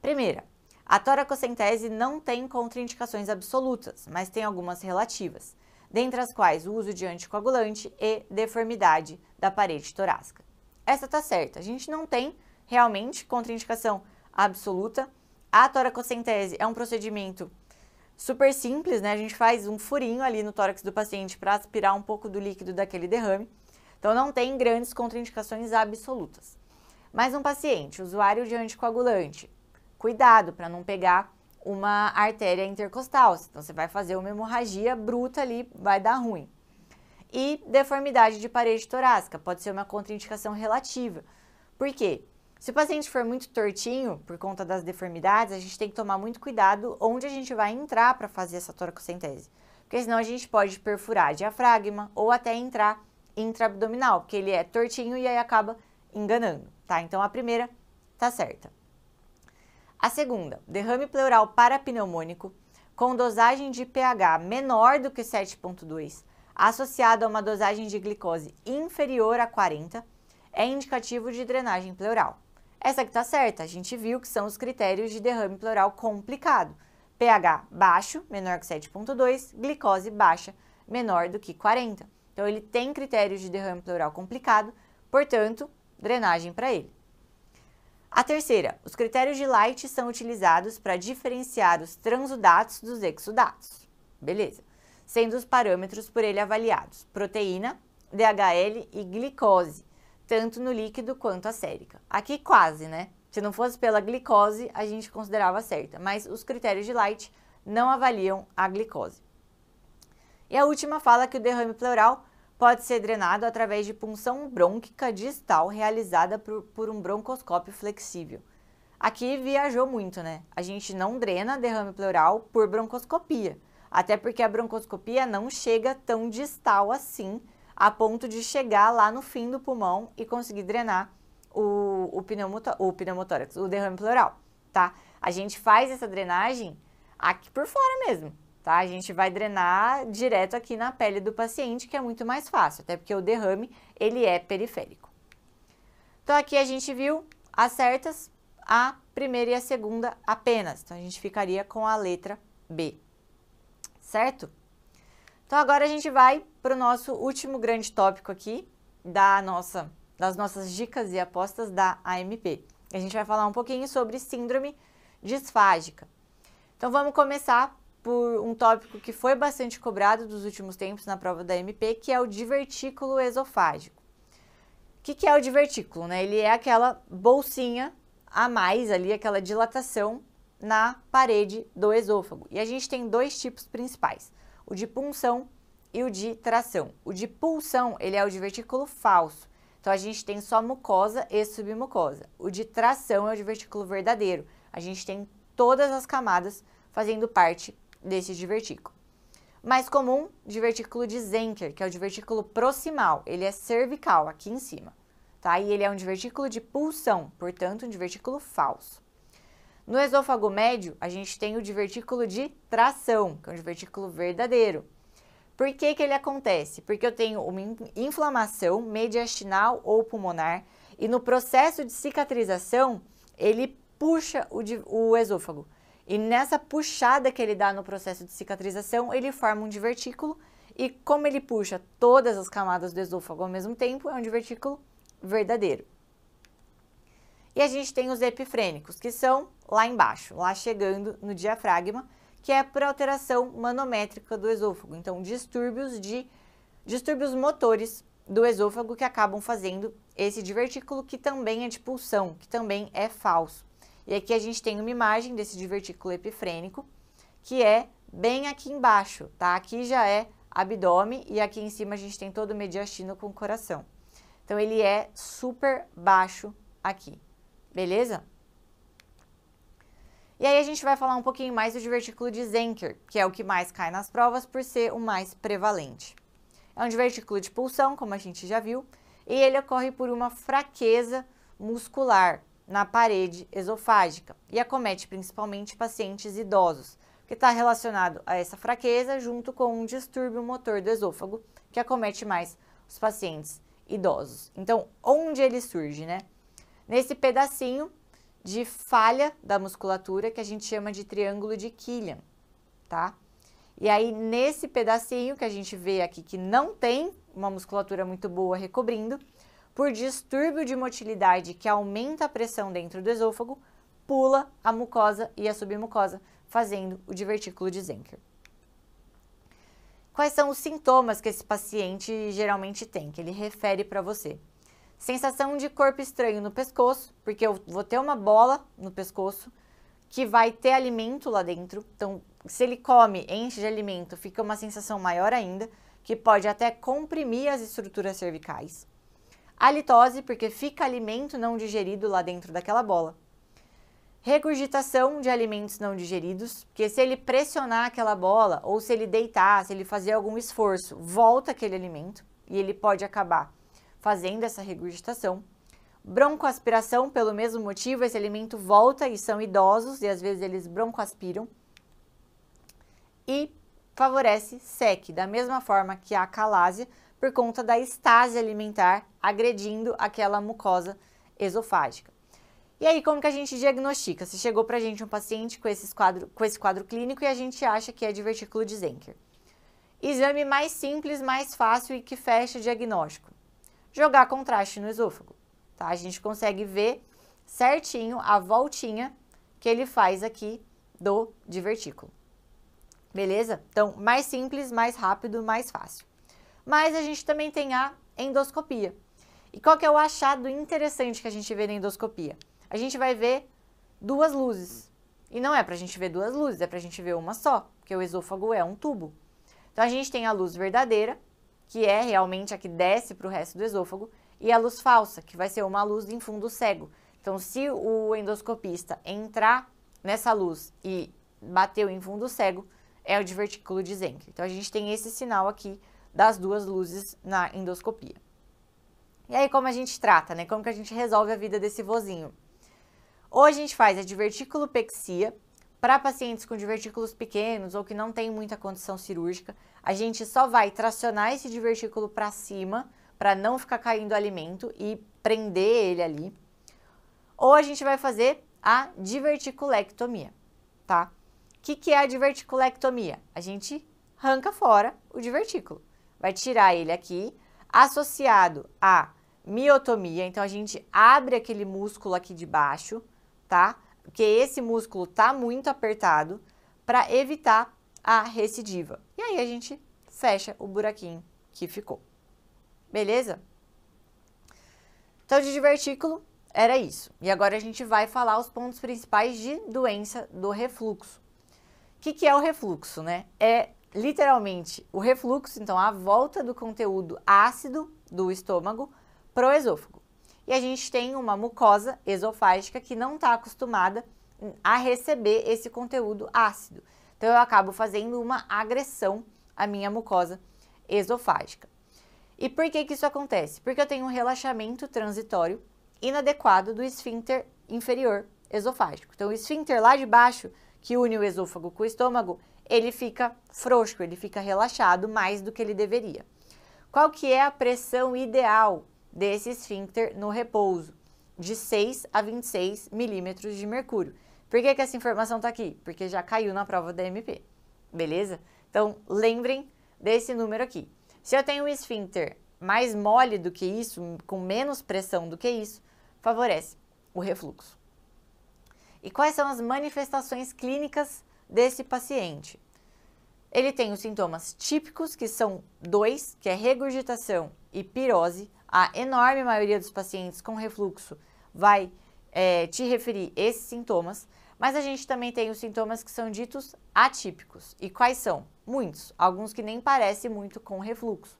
Primeira, a toracocentese não tem contraindicações absolutas, mas tem algumas relativas, dentre as quais o uso de anticoagulante e deformidade da parede torácica. Essa tá certa, a gente não tem realmente contraindicação absoluta. A toracocentese é um procedimento super simples, né? A gente faz um furinho ali no tórax do paciente para aspirar um pouco do líquido daquele derrame. Então não tem grandes contraindicações absolutas. Mas um paciente, usuário de anticoagulante, cuidado para não pegar uma artéria intercostal, então você vai fazer uma hemorragia bruta ali, vai dar ruim. E deformidade de parede torácica, pode ser uma contraindicação relativa. Por quê? Se o paciente for muito tortinho por conta das deformidades, a gente tem que tomar muito cuidado onde a gente vai entrar para fazer essa toracocentese. Porque senão a gente pode perfurar diafragma ou até entrar intraabdominal, porque ele é tortinho e aí acaba enganando, tá? Então a primeira tá certa. A segunda, derrame pleural parapneumônico com dosagem de pH menor do que 7.2, associado a uma dosagem de glicose inferior a 40, é indicativo de drenagem pleural. Essa que está certa, a gente viu que são os critérios de derrame pleural complicado. pH baixo, menor que 7.2, glicose baixa, menor do que 40. Então, ele tem critérios de derrame pleural complicado, portanto, drenagem para ele. A terceira, os critérios de Light são utilizados para diferenciar os transudatos dos exudatos. Beleza. Sendo os parâmetros por ele avaliados: proteína, DHL e glicose tanto no líquido quanto a sérica. Aqui quase, né? Se não fosse pela glicose, a gente considerava certa, mas os critérios de Light não avaliam a glicose. E a última fala é que o derrame pleural pode ser drenado através de punção brônquica distal realizada por, por um broncoscópio flexível. Aqui viajou muito, né? A gente não drena derrame pleural por broncoscopia, até porque a broncoscopia não chega tão distal assim a ponto de chegar lá no fim do pulmão e conseguir drenar o, o, pneumotó o pneumotórax, o derrame pleural, tá? A gente faz essa drenagem aqui por fora mesmo, tá? A gente vai drenar direto aqui na pele do paciente, que é muito mais fácil, até porque o derrame, ele é periférico. Então, aqui a gente viu as certas, a primeira e a segunda apenas. Então, a gente ficaria com a letra B, certo? Então agora a gente vai para o nosso último grande tópico aqui da nossa, das nossas dicas e apostas da AMP. A gente vai falar um pouquinho sobre síndrome disfágica. Então vamos começar por um tópico que foi bastante cobrado dos últimos tempos na prova da MP, que é o divertículo esofágico. O que, que é o divertículo? Né? Ele é aquela bolsinha a mais ali, aquela dilatação na parede do esôfago. E a gente tem dois tipos principais o de punção e o de tração. O de pulsão, ele é o divertículo falso. Então, a gente tem só mucosa e submucosa. O de tração é o divertículo verdadeiro. A gente tem todas as camadas fazendo parte desse divertículo. Mais comum, divertículo de Zenker, que é o divertículo proximal. Ele é cervical, aqui em cima. Tá? E ele é um divertículo de pulsão, portanto, um divertículo falso. No esôfago médio, a gente tem o divertículo de tração, que é um divertículo verdadeiro. Por que, que ele acontece? Porque eu tenho uma inflamação mediastinal ou pulmonar e no processo de cicatrização, ele puxa o, o esôfago. E nessa puxada que ele dá no processo de cicatrização, ele forma um divertículo e como ele puxa todas as camadas do esôfago ao mesmo tempo, é um divertículo verdadeiro. E a gente tem os epifrênicos, que são lá embaixo, lá chegando no diafragma, que é por alteração manométrica do esôfago. Então, distúrbios de distúrbios motores do esôfago que acabam fazendo esse divertículo que também é de pulsão, que também é falso. E aqui a gente tem uma imagem desse divertículo epifrênico, que é bem aqui embaixo, tá? Aqui já é abdômen e aqui em cima a gente tem todo o mediastino com o coração. Então ele é super baixo aqui. Beleza? E aí a gente vai falar um pouquinho mais do divertículo de Zenker, que é o que mais cai nas provas por ser o mais prevalente. É um divertículo de pulsão, como a gente já viu, e ele ocorre por uma fraqueza muscular na parede esofágica e acomete principalmente pacientes idosos, que está relacionado a essa fraqueza junto com um distúrbio motor do esôfago, que acomete mais os pacientes idosos. Então, onde ele surge, né? nesse pedacinho de falha da musculatura que a gente chama de triângulo de Killian, tá? E aí, nesse pedacinho que a gente vê aqui que não tem uma musculatura muito boa recobrindo, por distúrbio de motilidade que aumenta a pressão dentro do esôfago, pula a mucosa e a submucosa, fazendo o divertículo de Zenker. Quais são os sintomas que esse paciente geralmente tem, que ele refere para você? sensação de corpo estranho no pescoço, porque eu vou ter uma bola no pescoço que vai ter alimento lá dentro. Então, se ele come, enche de alimento, fica uma sensação maior ainda, que pode até comprimir as estruturas cervicais. Halitose, porque fica alimento não digerido lá dentro daquela bola. Regurgitação de alimentos não digeridos, porque se ele pressionar aquela bola, ou se ele deitar, se ele fazer algum esforço, volta aquele alimento e ele pode acabar fazendo essa regurgitação. Broncoaspiração, pelo mesmo motivo, esse alimento volta e são idosos e às vezes eles broncoaspiram. E favorece SEC, da mesma forma que a calásia, por conta da estase alimentar agredindo aquela mucosa esofágica. E aí, como que a gente diagnostica? Se chegou para a gente um paciente com, esses quadro, com esse quadro clínico e a gente acha que é divertículo de Zenker. Exame mais simples, mais fácil e que fecha o diagnóstico jogar contraste no esôfago, tá? A gente consegue ver certinho a voltinha que ele faz aqui do divertículo. Beleza? Então, mais simples, mais rápido, mais fácil. Mas a gente também tem a endoscopia. E qual que é o achado interessante que a gente vê na endoscopia? A gente vai ver duas luzes. E não é para a gente ver duas luzes, é para a gente ver uma só, porque o esôfago é um tubo. Então, a gente tem a luz verdadeira, que é realmente a que desce para o resto do esôfago, e a luz falsa, que vai ser uma luz em fundo cego. Então, se o endoscopista entrar nessa luz e bateu em fundo cego, é o divertículo de Zenker. Então, a gente tem esse sinal aqui das duas luzes na endoscopia. E aí, como a gente trata, né? Como que a gente resolve a vida desse vozinho? Ou a gente faz a diverticulopexia, para pacientes com divertículos pequenos ou que não têm muita condição cirúrgica, a gente só vai tracionar esse divertículo para cima, para não ficar caindo alimento e prender ele ali. Ou a gente vai fazer a diverticulectomia, tá? O que, que é a diverticulectomia? A gente arranca fora o divertículo, vai tirar ele aqui, associado à miotomia, então a gente abre aquele músculo aqui de baixo, tá? porque esse músculo está muito apertado, para evitar a recidiva. E aí a gente fecha o buraquinho que ficou. Beleza? Então, de divertículo, era isso. E agora a gente vai falar os pontos principais de doença do refluxo. O que, que é o refluxo, né? É literalmente o refluxo, então a volta do conteúdo ácido do estômago para o esôfago e a gente tem uma mucosa esofágica que não está acostumada a receber esse conteúdo ácido. Então eu acabo fazendo uma agressão à minha mucosa esofágica. E por que, que isso acontece? Porque eu tenho um relaxamento transitório inadequado do esfíncter inferior esofágico. Então o esfíncter lá de baixo, que une o esôfago com o estômago, ele fica frouxo, ele fica relaxado mais do que ele deveria. Qual que é a pressão ideal desse esfíncter no repouso, de 6 a 26 milímetros de mercúrio. Por que, que essa informação está aqui? Porque já caiu na prova da MP, beleza? Então, lembrem desse número aqui. Se eu tenho um esfíncter mais mole do que isso, com menos pressão do que isso, favorece o refluxo. E quais são as manifestações clínicas desse paciente? Ele tem os sintomas típicos, que são dois, que é regurgitação e pirose, a enorme maioria dos pacientes com refluxo vai é, te referir esses sintomas, mas a gente também tem os sintomas que são ditos atípicos. E quais são? Muitos, alguns que nem parecem muito com refluxo.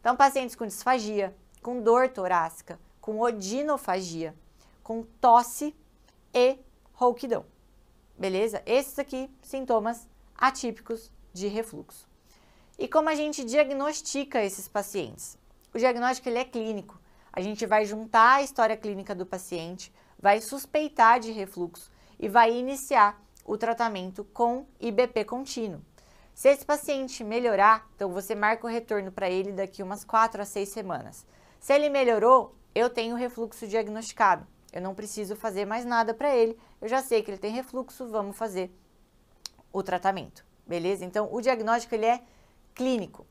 Então, pacientes com disfagia, com dor torácica, com odinofagia, com tosse e rouquidão. Beleza? Esses aqui, sintomas atípicos de refluxo. E como a gente diagnostica esses pacientes? O diagnóstico ele é clínico. A gente vai juntar a história clínica do paciente, vai suspeitar de refluxo e vai iniciar o tratamento com IBP contínuo. Se esse paciente melhorar, então você marca o retorno para ele daqui umas 4 a 6 semanas. Se ele melhorou, eu tenho refluxo diagnosticado. Eu não preciso fazer mais nada para ele. Eu já sei que ele tem refluxo, vamos fazer o tratamento. Beleza? Então o diagnóstico ele é clínico.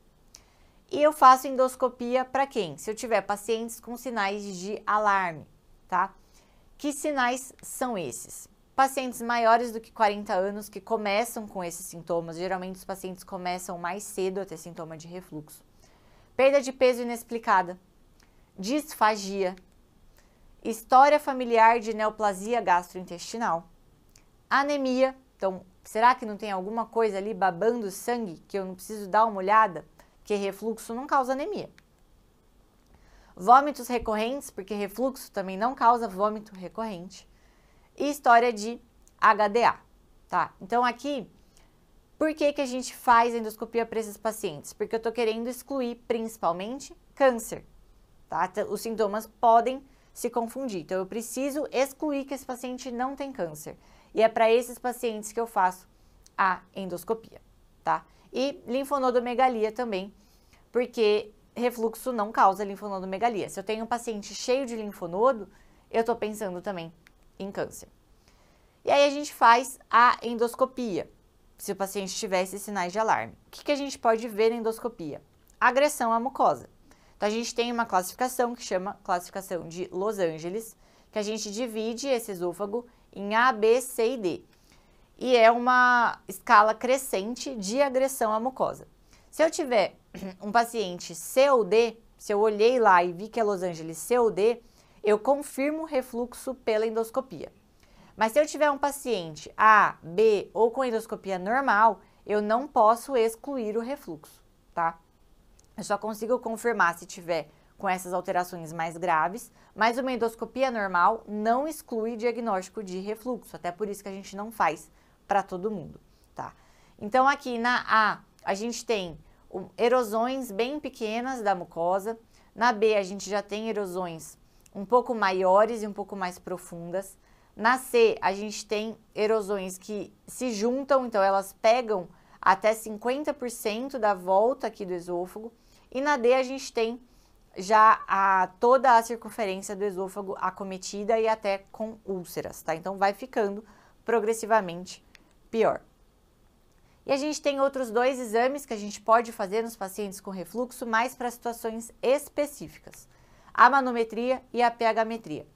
E eu faço endoscopia para quem? Se eu tiver pacientes com sinais de alarme, tá? Que sinais são esses? Pacientes maiores do que 40 anos que começam com esses sintomas, geralmente os pacientes começam mais cedo a ter sintoma de refluxo. Perda de peso inexplicada, disfagia, história familiar de neoplasia gastrointestinal, anemia, então será que não tem alguma coisa ali babando sangue que eu não preciso dar uma olhada? porque refluxo não causa anemia. Vômitos recorrentes, porque refluxo também não causa vômito recorrente. E história de HDA, tá? Então aqui, por que, que a gente faz endoscopia para esses pacientes? Porque eu estou querendo excluir principalmente câncer, tá? Os sintomas podem se confundir. Então eu preciso excluir que esse paciente não tem câncer. E é para esses pacientes que eu faço a endoscopia, tá? E linfonodomegalia também, porque refluxo não causa linfonodomegalia. Se eu tenho um paciente cheio de linfonodo, eu estou pensando também em câncer. E aí a gente faz a endoscopia, se o paciente tivesse sinais de alarme. O que, que a gente pode ver na endoscopia? Agressão à mucosa. Então a gente tem uma classificação que chama classificação de Los Angeles, que a gente divide esse esôfago em A, B, C e D e é uma escala crescente de agressão à mucosa. Se eu tiver um paciente COD, se eu olhei lá e vi que é Los Angeles COD, eu confirmo o refluxo pela endoscopia. Mas se eu tiver um paciente A, B ou com endoscopia normal, eu não posso excluir o refluxo, tá? Eu só consigo confirmar se tiver com essas alterações mais graves, mas uma endoscopia normal não exclui diagnóstico de refluxo, até por isso que a gente não faz para todo mundo, tá? Então, aqui na A, a gente tem erosões bem pequenas da mucosa. Na B, a gente já tem erosões um pouco maiores e um pouco mais profundas. Na C, a gente tem erosões que se juntam, então elas pegam até 50% da volta aqui do esôfago. E na D, a gente tem já a, toda a circunferência do esôfago acometida e até com úlceras, tá? Então vai ficando progressivamente pior. E a gente tem outros dois exames que a gente pode fazer nos pacientes com refluxo, mais para situações específicas: a manometria e a pHmetria.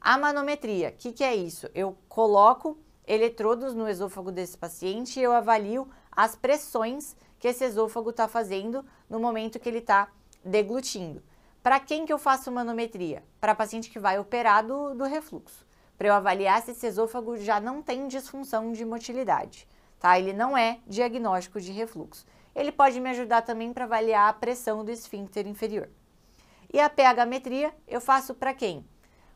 A manometria, o que, que é isso? Eu coloco eletrodos no esôfago desse paciente e eu avalio as pressões que esse esôfago está fazendo no momento que ele está deglutindo. Para quem que eu faço manometria? Para paciente que vai operar do, do refluxo para eu avaliar se esse esôfago já não tem disfunção de motilidade, tá? Ele não é diagnóstico de refluxo. Ele pode me ajudar também para avaliar a pressão do esfíncter inferior. E a pH-metria eu faço para quem?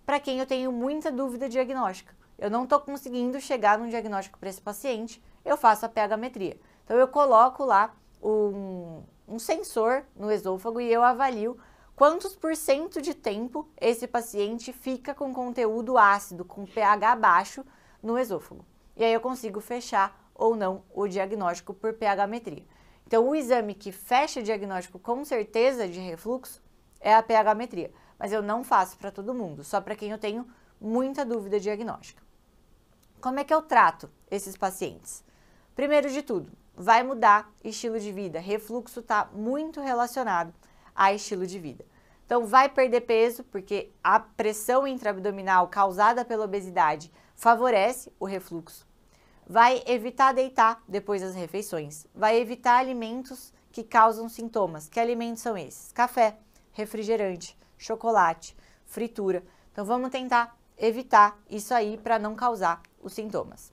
Para quem eu tenho muita dúvida diagnóstica. Eu não estou conseguindo chegar num diagnóstico para esse paciente, eu faço a pH-metria. Então eu coloco lá um, um sensor no esôfago e eu avalio quantos por cento de tempo esse paciente fica com conteúdo ácido, com pH baixo no esôfago. E aí eu consigo fechar ou não o diagnóstico por pH metria. Então, o exame que fecha diagnóstico com certeza de refluxo é a pH metria, mas eu não faço para todo mundo, só para quem eu tenho muita dúvida diagnóstica. Como é que eu trato esses pacientes? Primeiro de tudo, vai mudar estilo de vida. Refluxo está muito relacionado a estilo de vida. Então, vai perder peso, porque a pressão intraabdominal causada pela obesidade favorece o refluxo. Vai evitar deitar depois das refeições. Vai evitar alimentos que causam sintomas. Que alimentos são esses? Café, refrigerante, chocolate, fritura. Então, vamos tentar evitar isso aí para não causar os sintomas.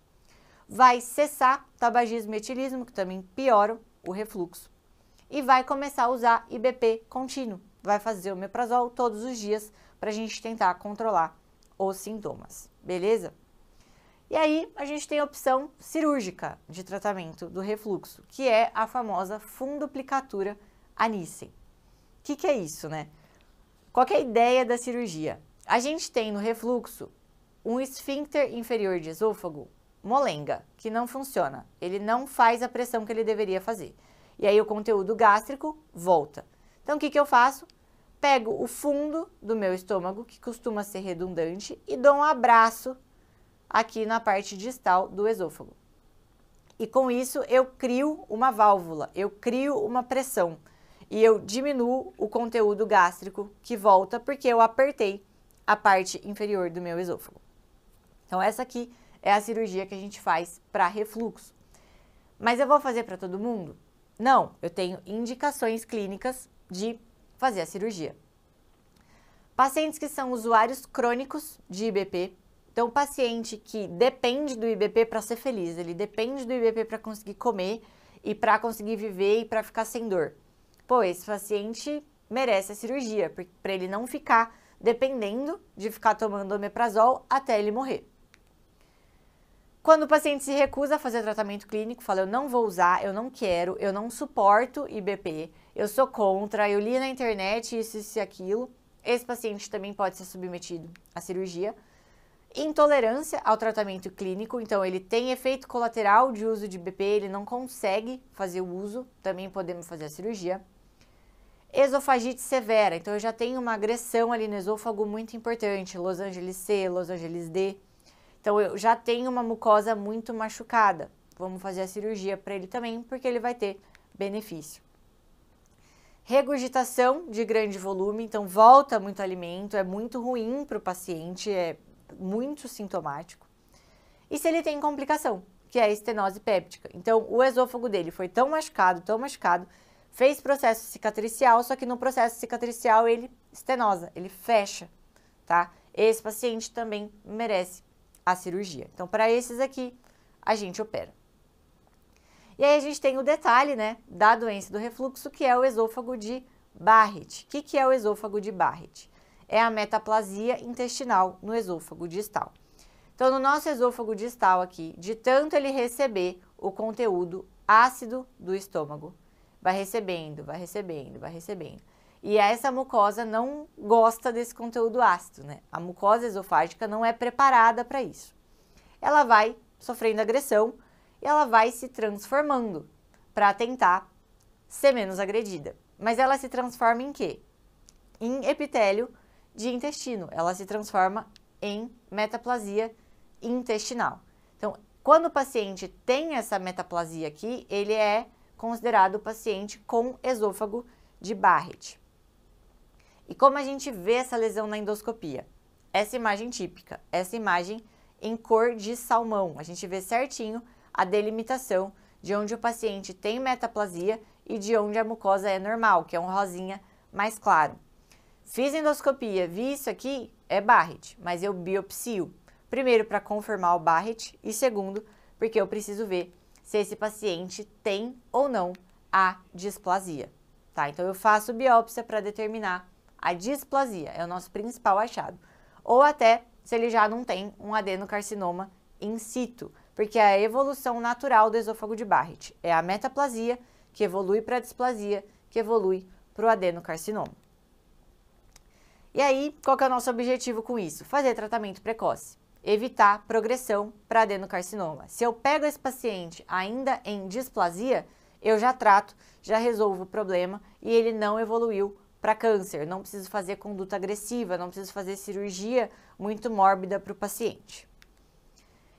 Vai cessar tabagismo e etilismo, que também pioram o refluxo. E vai começar a usar IBP contínuo vai fazer o meprazol todos os dias para a gente tentar controlar os sintomas, beleza? E aí a gente tem a opção cirúrgica de tratamento do refluxo, que é a famosa funduplicatura Anissen. O que, que é isso, né? Qual é a ideia da cirurgia? A gente tem no refluxo um esfíncter inferior de esôfago, molenga, que não funciona. Ele não faz a pressão que ele deveria fazer. E aí o conteúdo gástrico volta. Então o que, que eu faço? pego o fundo do meu estômago, que costuma ser redundante, e dou um abraço aqui na parte distal do esôfago. E com isso eu crio uma válvula, eu crio uma pressão e eu diminuo o conteúdo gástrico que volta porque eu apertei a parte inferior do meu esôfago. Então essa aqui é a cirurgia que a gente faz para refluxo. Mas eu vou fazer para todo mundo? Não, eu tenho indicações clínicas de fazer a cirurgia. Pacientes que são usuários crônicos de IBP, então paciente que depende do IBP para ser feliz, ele depende do IBP para conseguir comer e para conseguir viver e para ficar sem dor. Pô, esse paciente merece a cirurgia, para ele não ficar dependendo de ficar tomando omeprazol até ele morrer. Quando o paciente se recusa a fazer tratamento clínico, fala eu não vou usar, eu não quero, eu não suporto IBP, eu sou contra, eu li na internet isso, isso e aquilo, esse paciente também pode ser submetido à cirurgia. Intolerância ao tratamento clínico, então ele tem efeito colateral de uso de BP, ele não consegue fazer o uso, também podemos fazer a cirurgia. Esofagite severa, então eu já tenho uma agressão ali no esôfago muito importante, Los Angeles C, Los Angeles D. Então eu já tenho uma mucosa muito machucada. Vamos fazer a cirurgia para ele também, porque ele vai ter benefício. Regurgitação de grande volume, então volta muito alimento, é muito ruim para o paciente, é muito sintomático. E se ele tem complicação, que é a estenose péptica. Então, o esôfago dele foi tão machucado, tão machucado, fez processo cicatricial, só que no processo cicatricial ele estenosa, ele fecha, tá? Esse paciente também merece a cirurgia. Então, para esses aqui, a gente opera. E aí a gente tem o detalhe, né, da doença do refluxo, que é o esôfago de Barrett. O que, que é o esôfago de Barrett? É a metaplasia intestinal no esôfago distal. Então, no nosso esôfago distal aqui, de tanto ele receber o conteúdo ácido do estômago, vai recebendo, vai recebendo, vai recebendo. E essa mucosa não gosta desse conteúdo ácido, né? A mucosa esofágica não é preparada para isso. Ela vai sofrendo agressão e ela vai se transformando para tentar ser menos agredida. Mas ela se transforma em quê? Em epitélio de intestino. Ela se transforma em metaplasia intestinal. Então, quando o paciente tem essa metaplasia aqui, ele é considerado paciente com esôfago de Barrett. E como a gente vê essa lesão na endoscopia? Essa imagem típica, essa imagem em cor de salmão. A gente vê certinho a delimitação de onde o paciente tem metaplasia e de onde a mucosa é normal, que é um rosinha mais claro. Fiz endoscopia, vi isso aqui, é Barrett, mas eu biopsio. Primeiro, para confirmar o Barrett, e segundo, porque eu preciso ver se esse paciente tem ou não a displasia. Tá? Então, eu faço biópsia para determinar a displasia é o nosso principal achado. Ou até se ele já não tem um adenocarcinoma in situ, porque é a evolução natural do esôfago de Barrett é a metaplasia que evolui para a displasia, que evolui para o adenocarcinoma. E aí, qual é o nosso objetivo com isso? Fazer tratamento precoce, evitar progressão para adenocarcinoma. Se eu pego esse paciente ainda em displasia, eu já trato, já resolvo o problema e ele não evoluiu para câncer, não preciso fazer conduta agressiva, não preciso fazer cirurgia muito mórbida para o paciente.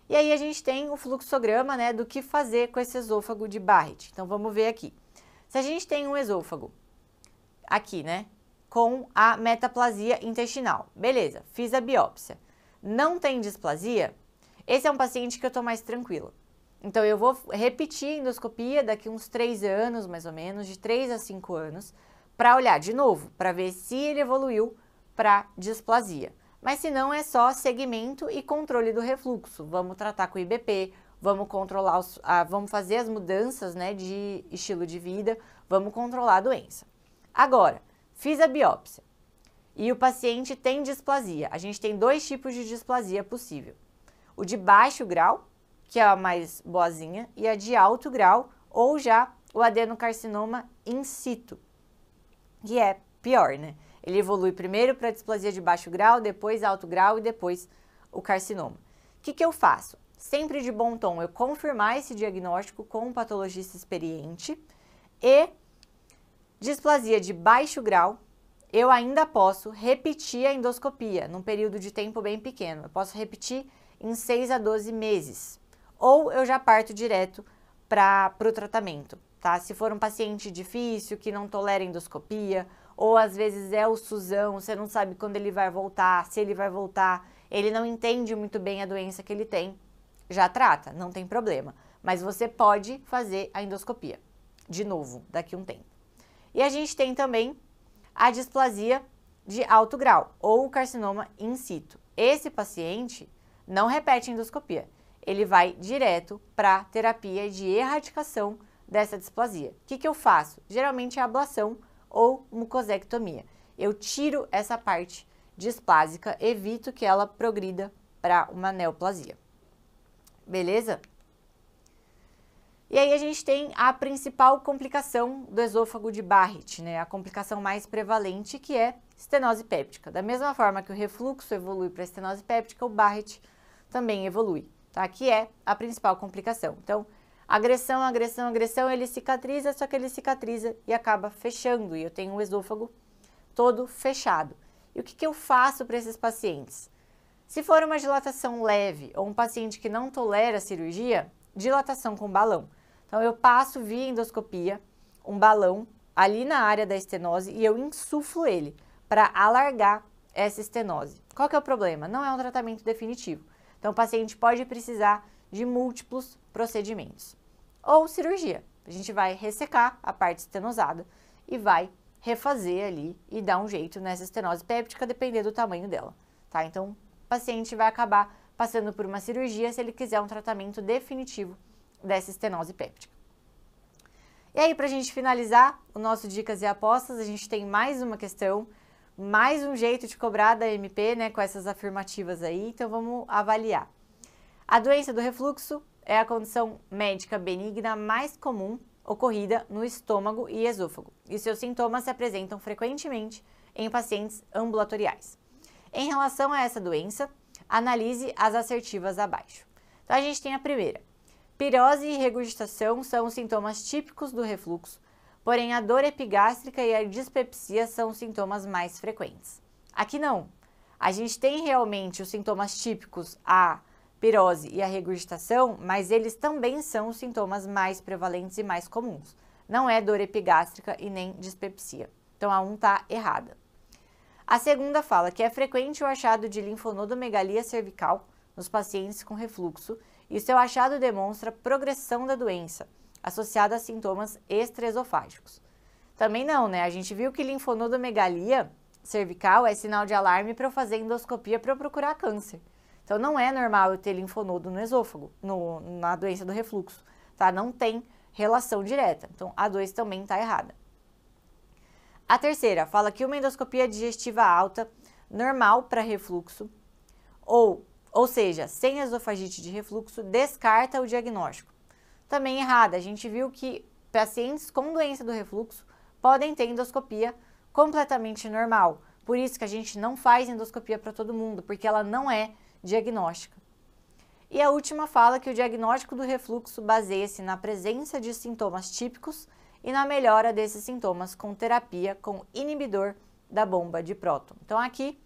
E aí a gente tem o fluxograma né, do que fazer com esse esôfago de Barrett. Então vamos ver aqui. Se a gente tem um esôfago aqui, né, com a metaplasia intestinal, beleza, fiz a biópsia. Não tem displasia? Esse é um paciente que eu estou mais tranquila. Então eu vou repetir endoscopia daqui uns três anos, mais ou menos, de três a cinco anos, para olhar de novo, para ver se ele evoluiu para displasia. Mas se não, é só segmento e controle do refluxo. Vamos tratar com IBP, vamos controlar, os, ah, vamos fazer as mudanças né, de estilo de vida, vamos controlar a doença. Agora, fiz a biópsia e o paciente tem displasia. A gente tem dois tipos de displasia possível. O de baixo grau, que é a mais boazinha, e a de alto grau, ou já o adenocarcinoma in situ, que é pior, né? Ele evolui primeiro para displasia de baixo grau, depois alto grau e depois o carcinoma. O que, que eu faço? Sempre de bom tom eu confirmar esse diagnóstico com um patologista experiente e displasia de baixo grau, eu ainda posso repetir a endoscopia num período de tempo bem pequeno. Eu posso repetir em 6 a 12 meses. Ou eu já parto direto para o tratamento tá? Se for um paciente difícil, que não tolera endoscopia, ou às vezes é o Suzão, você não sabe quando ele vai voltar, se ele vai voltar, ele não entende muito bem a doença que ele tem, já trata, não tem problema. Mas você pode fazer a endoscopia, de novo, daqui a um tempo. E a gente tem também a displasia de alto grau, ou carcinoma in situ. Esse paciente não repete endoscopia, ele vai direto para terapia de erradicação dessa displasia. O que, que eu faço? Geralmente é ablação ou mucosectomia. Eu tiro essa parte displásica, evito que ela progrida para uma neoplasia. Beleza? E aí a gente tem a principal complicação do esôfago de Barrett, né? A complicação mais prevalente que é estenose péptica. Da mesma forma que o refluxo evolui para estenose péptica, o Barrett também evolui, tá? Que é a principal complicação. Então, Agressão, agressão, agressão, ele cicatriza, só que ele cicatriza e acaba fechando. E eu tenho o esôfago todo fechado. E o que, que eu faço para esses pacientes? Se for uma dilatação leve ou um paciente que não tolera a cirurgia, dilatação com balão. Então, eu passo via endoscopia um balão ali na área da estenose e eu insuflo ele para alargar essa estenose. Qual que é o problema? Não é um tratamento definitivo. Então, o paciente pode precisar de múltiplos procedimentos. Ou cirurgia, a gente vai ressecar a parte estenosada e vai refazer ali e dar um jeito nessa estenose péptica, dependendo do tamanho dela, tá? Então, o paciente vai acabar passando por uma cirurgia se ele quiser um tratamento definitivo dessa estenose péptica. E aí, para a gente finalizar o nosso Dicas e Apostas, a gente tem mais uma questão, mais um jeito de cobrar da MP, né, com essas afirmativas aí, então vamos avaliar. A doença do refluxo é a condição médica benigna mais comum ocorrida no estômago e esôfago, e seus sintomas se apresentam frequentemente em pacientes ambulatoriais. Em relação a essa doença, analise as assertivas abaixo. Então, a gente tem a primeira. Pirose e regurgitação são os sintomas típicos do refluxo, porém a dor epigástrica e a dispepsia são os sintomas mais frequentes. Aqui não. A gente tem realmente os sintomas típicos a pirose e a regurgitação, mas eles também são os sintomas mais prevalentes e mais comuns. Não é dor epigástrica e nem dispepsia. Então a 1 um está errada. A segunda fala que é frequente o achado de linfonodomegalia cervical nos pacientes com refluxo e seu é achado demonstra progressão da doença, associada a sintomas estresofágicos. Também não, né? A gente viu que linfonodomegalia cervical é sinal de alarme para eu fazer endoscopia para procurar câncer. Então não é normal eu ter linfonodo no esôfago, no, na doença do refluxo, tá? Não tem relação direta. Então a 2 também está errada. A terceira fala que uma endoscopia digestiva alta normal para refluxo ou ou seja, sem esofagite de refluxo, descarta o diagnóstico. Também errada, a gente viu que pacientes com doença do refluxo podem ter endoscopia completamente normal. Por isso que a gente não faz endoscopia para todo mundo, porque ela não é diagnóstica. E a última fala é que o diagnóstico do refluxo baseia-se na presença de sintomas típicos e na melhora desses sintomas com terapia com inibidor da bomba de próton. Então aqui,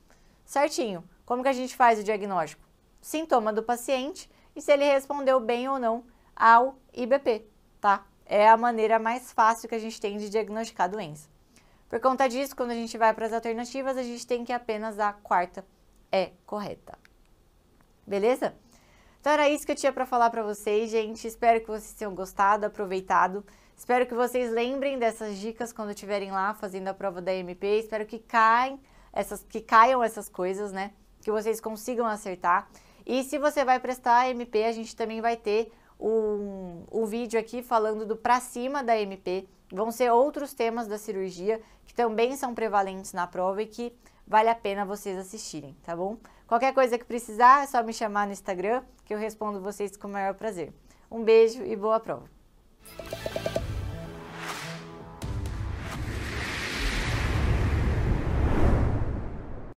certinho, como que a gente faz o diagnóstico? Sintoma do paciente e se ele respondeu bem ou não ao IBP, tá? É a maneira mais fácil que a gente tem de diagnosticar a doença. Por conta disso, quando a gente vai para as alternativas, a gente tem que apenas a quarta é correta beleza? Então era isso que eu tinha para falar para vocês, gente. Espero que vocês tenham gostado, aproveitado. Espero que vocês lembrem dessas dicas quando estiverem lá fazendo a prova da MP. Espero que caem essas, que caiam essas coisas, né? Que vocês consigam acertar. E se você vai prestar a MP, a gente também vai ter um, um vídeo aqui falando do pra cima da MP. Vão ser outros temas da cirurgia que também são prevalentes na prova e que vale a pena vocês assistirem, tá bom? Qualquer coisa que precisar, é só me chamar no Instagram, que eu respondo vocês com o maior prazer. Um beijo e boa prova!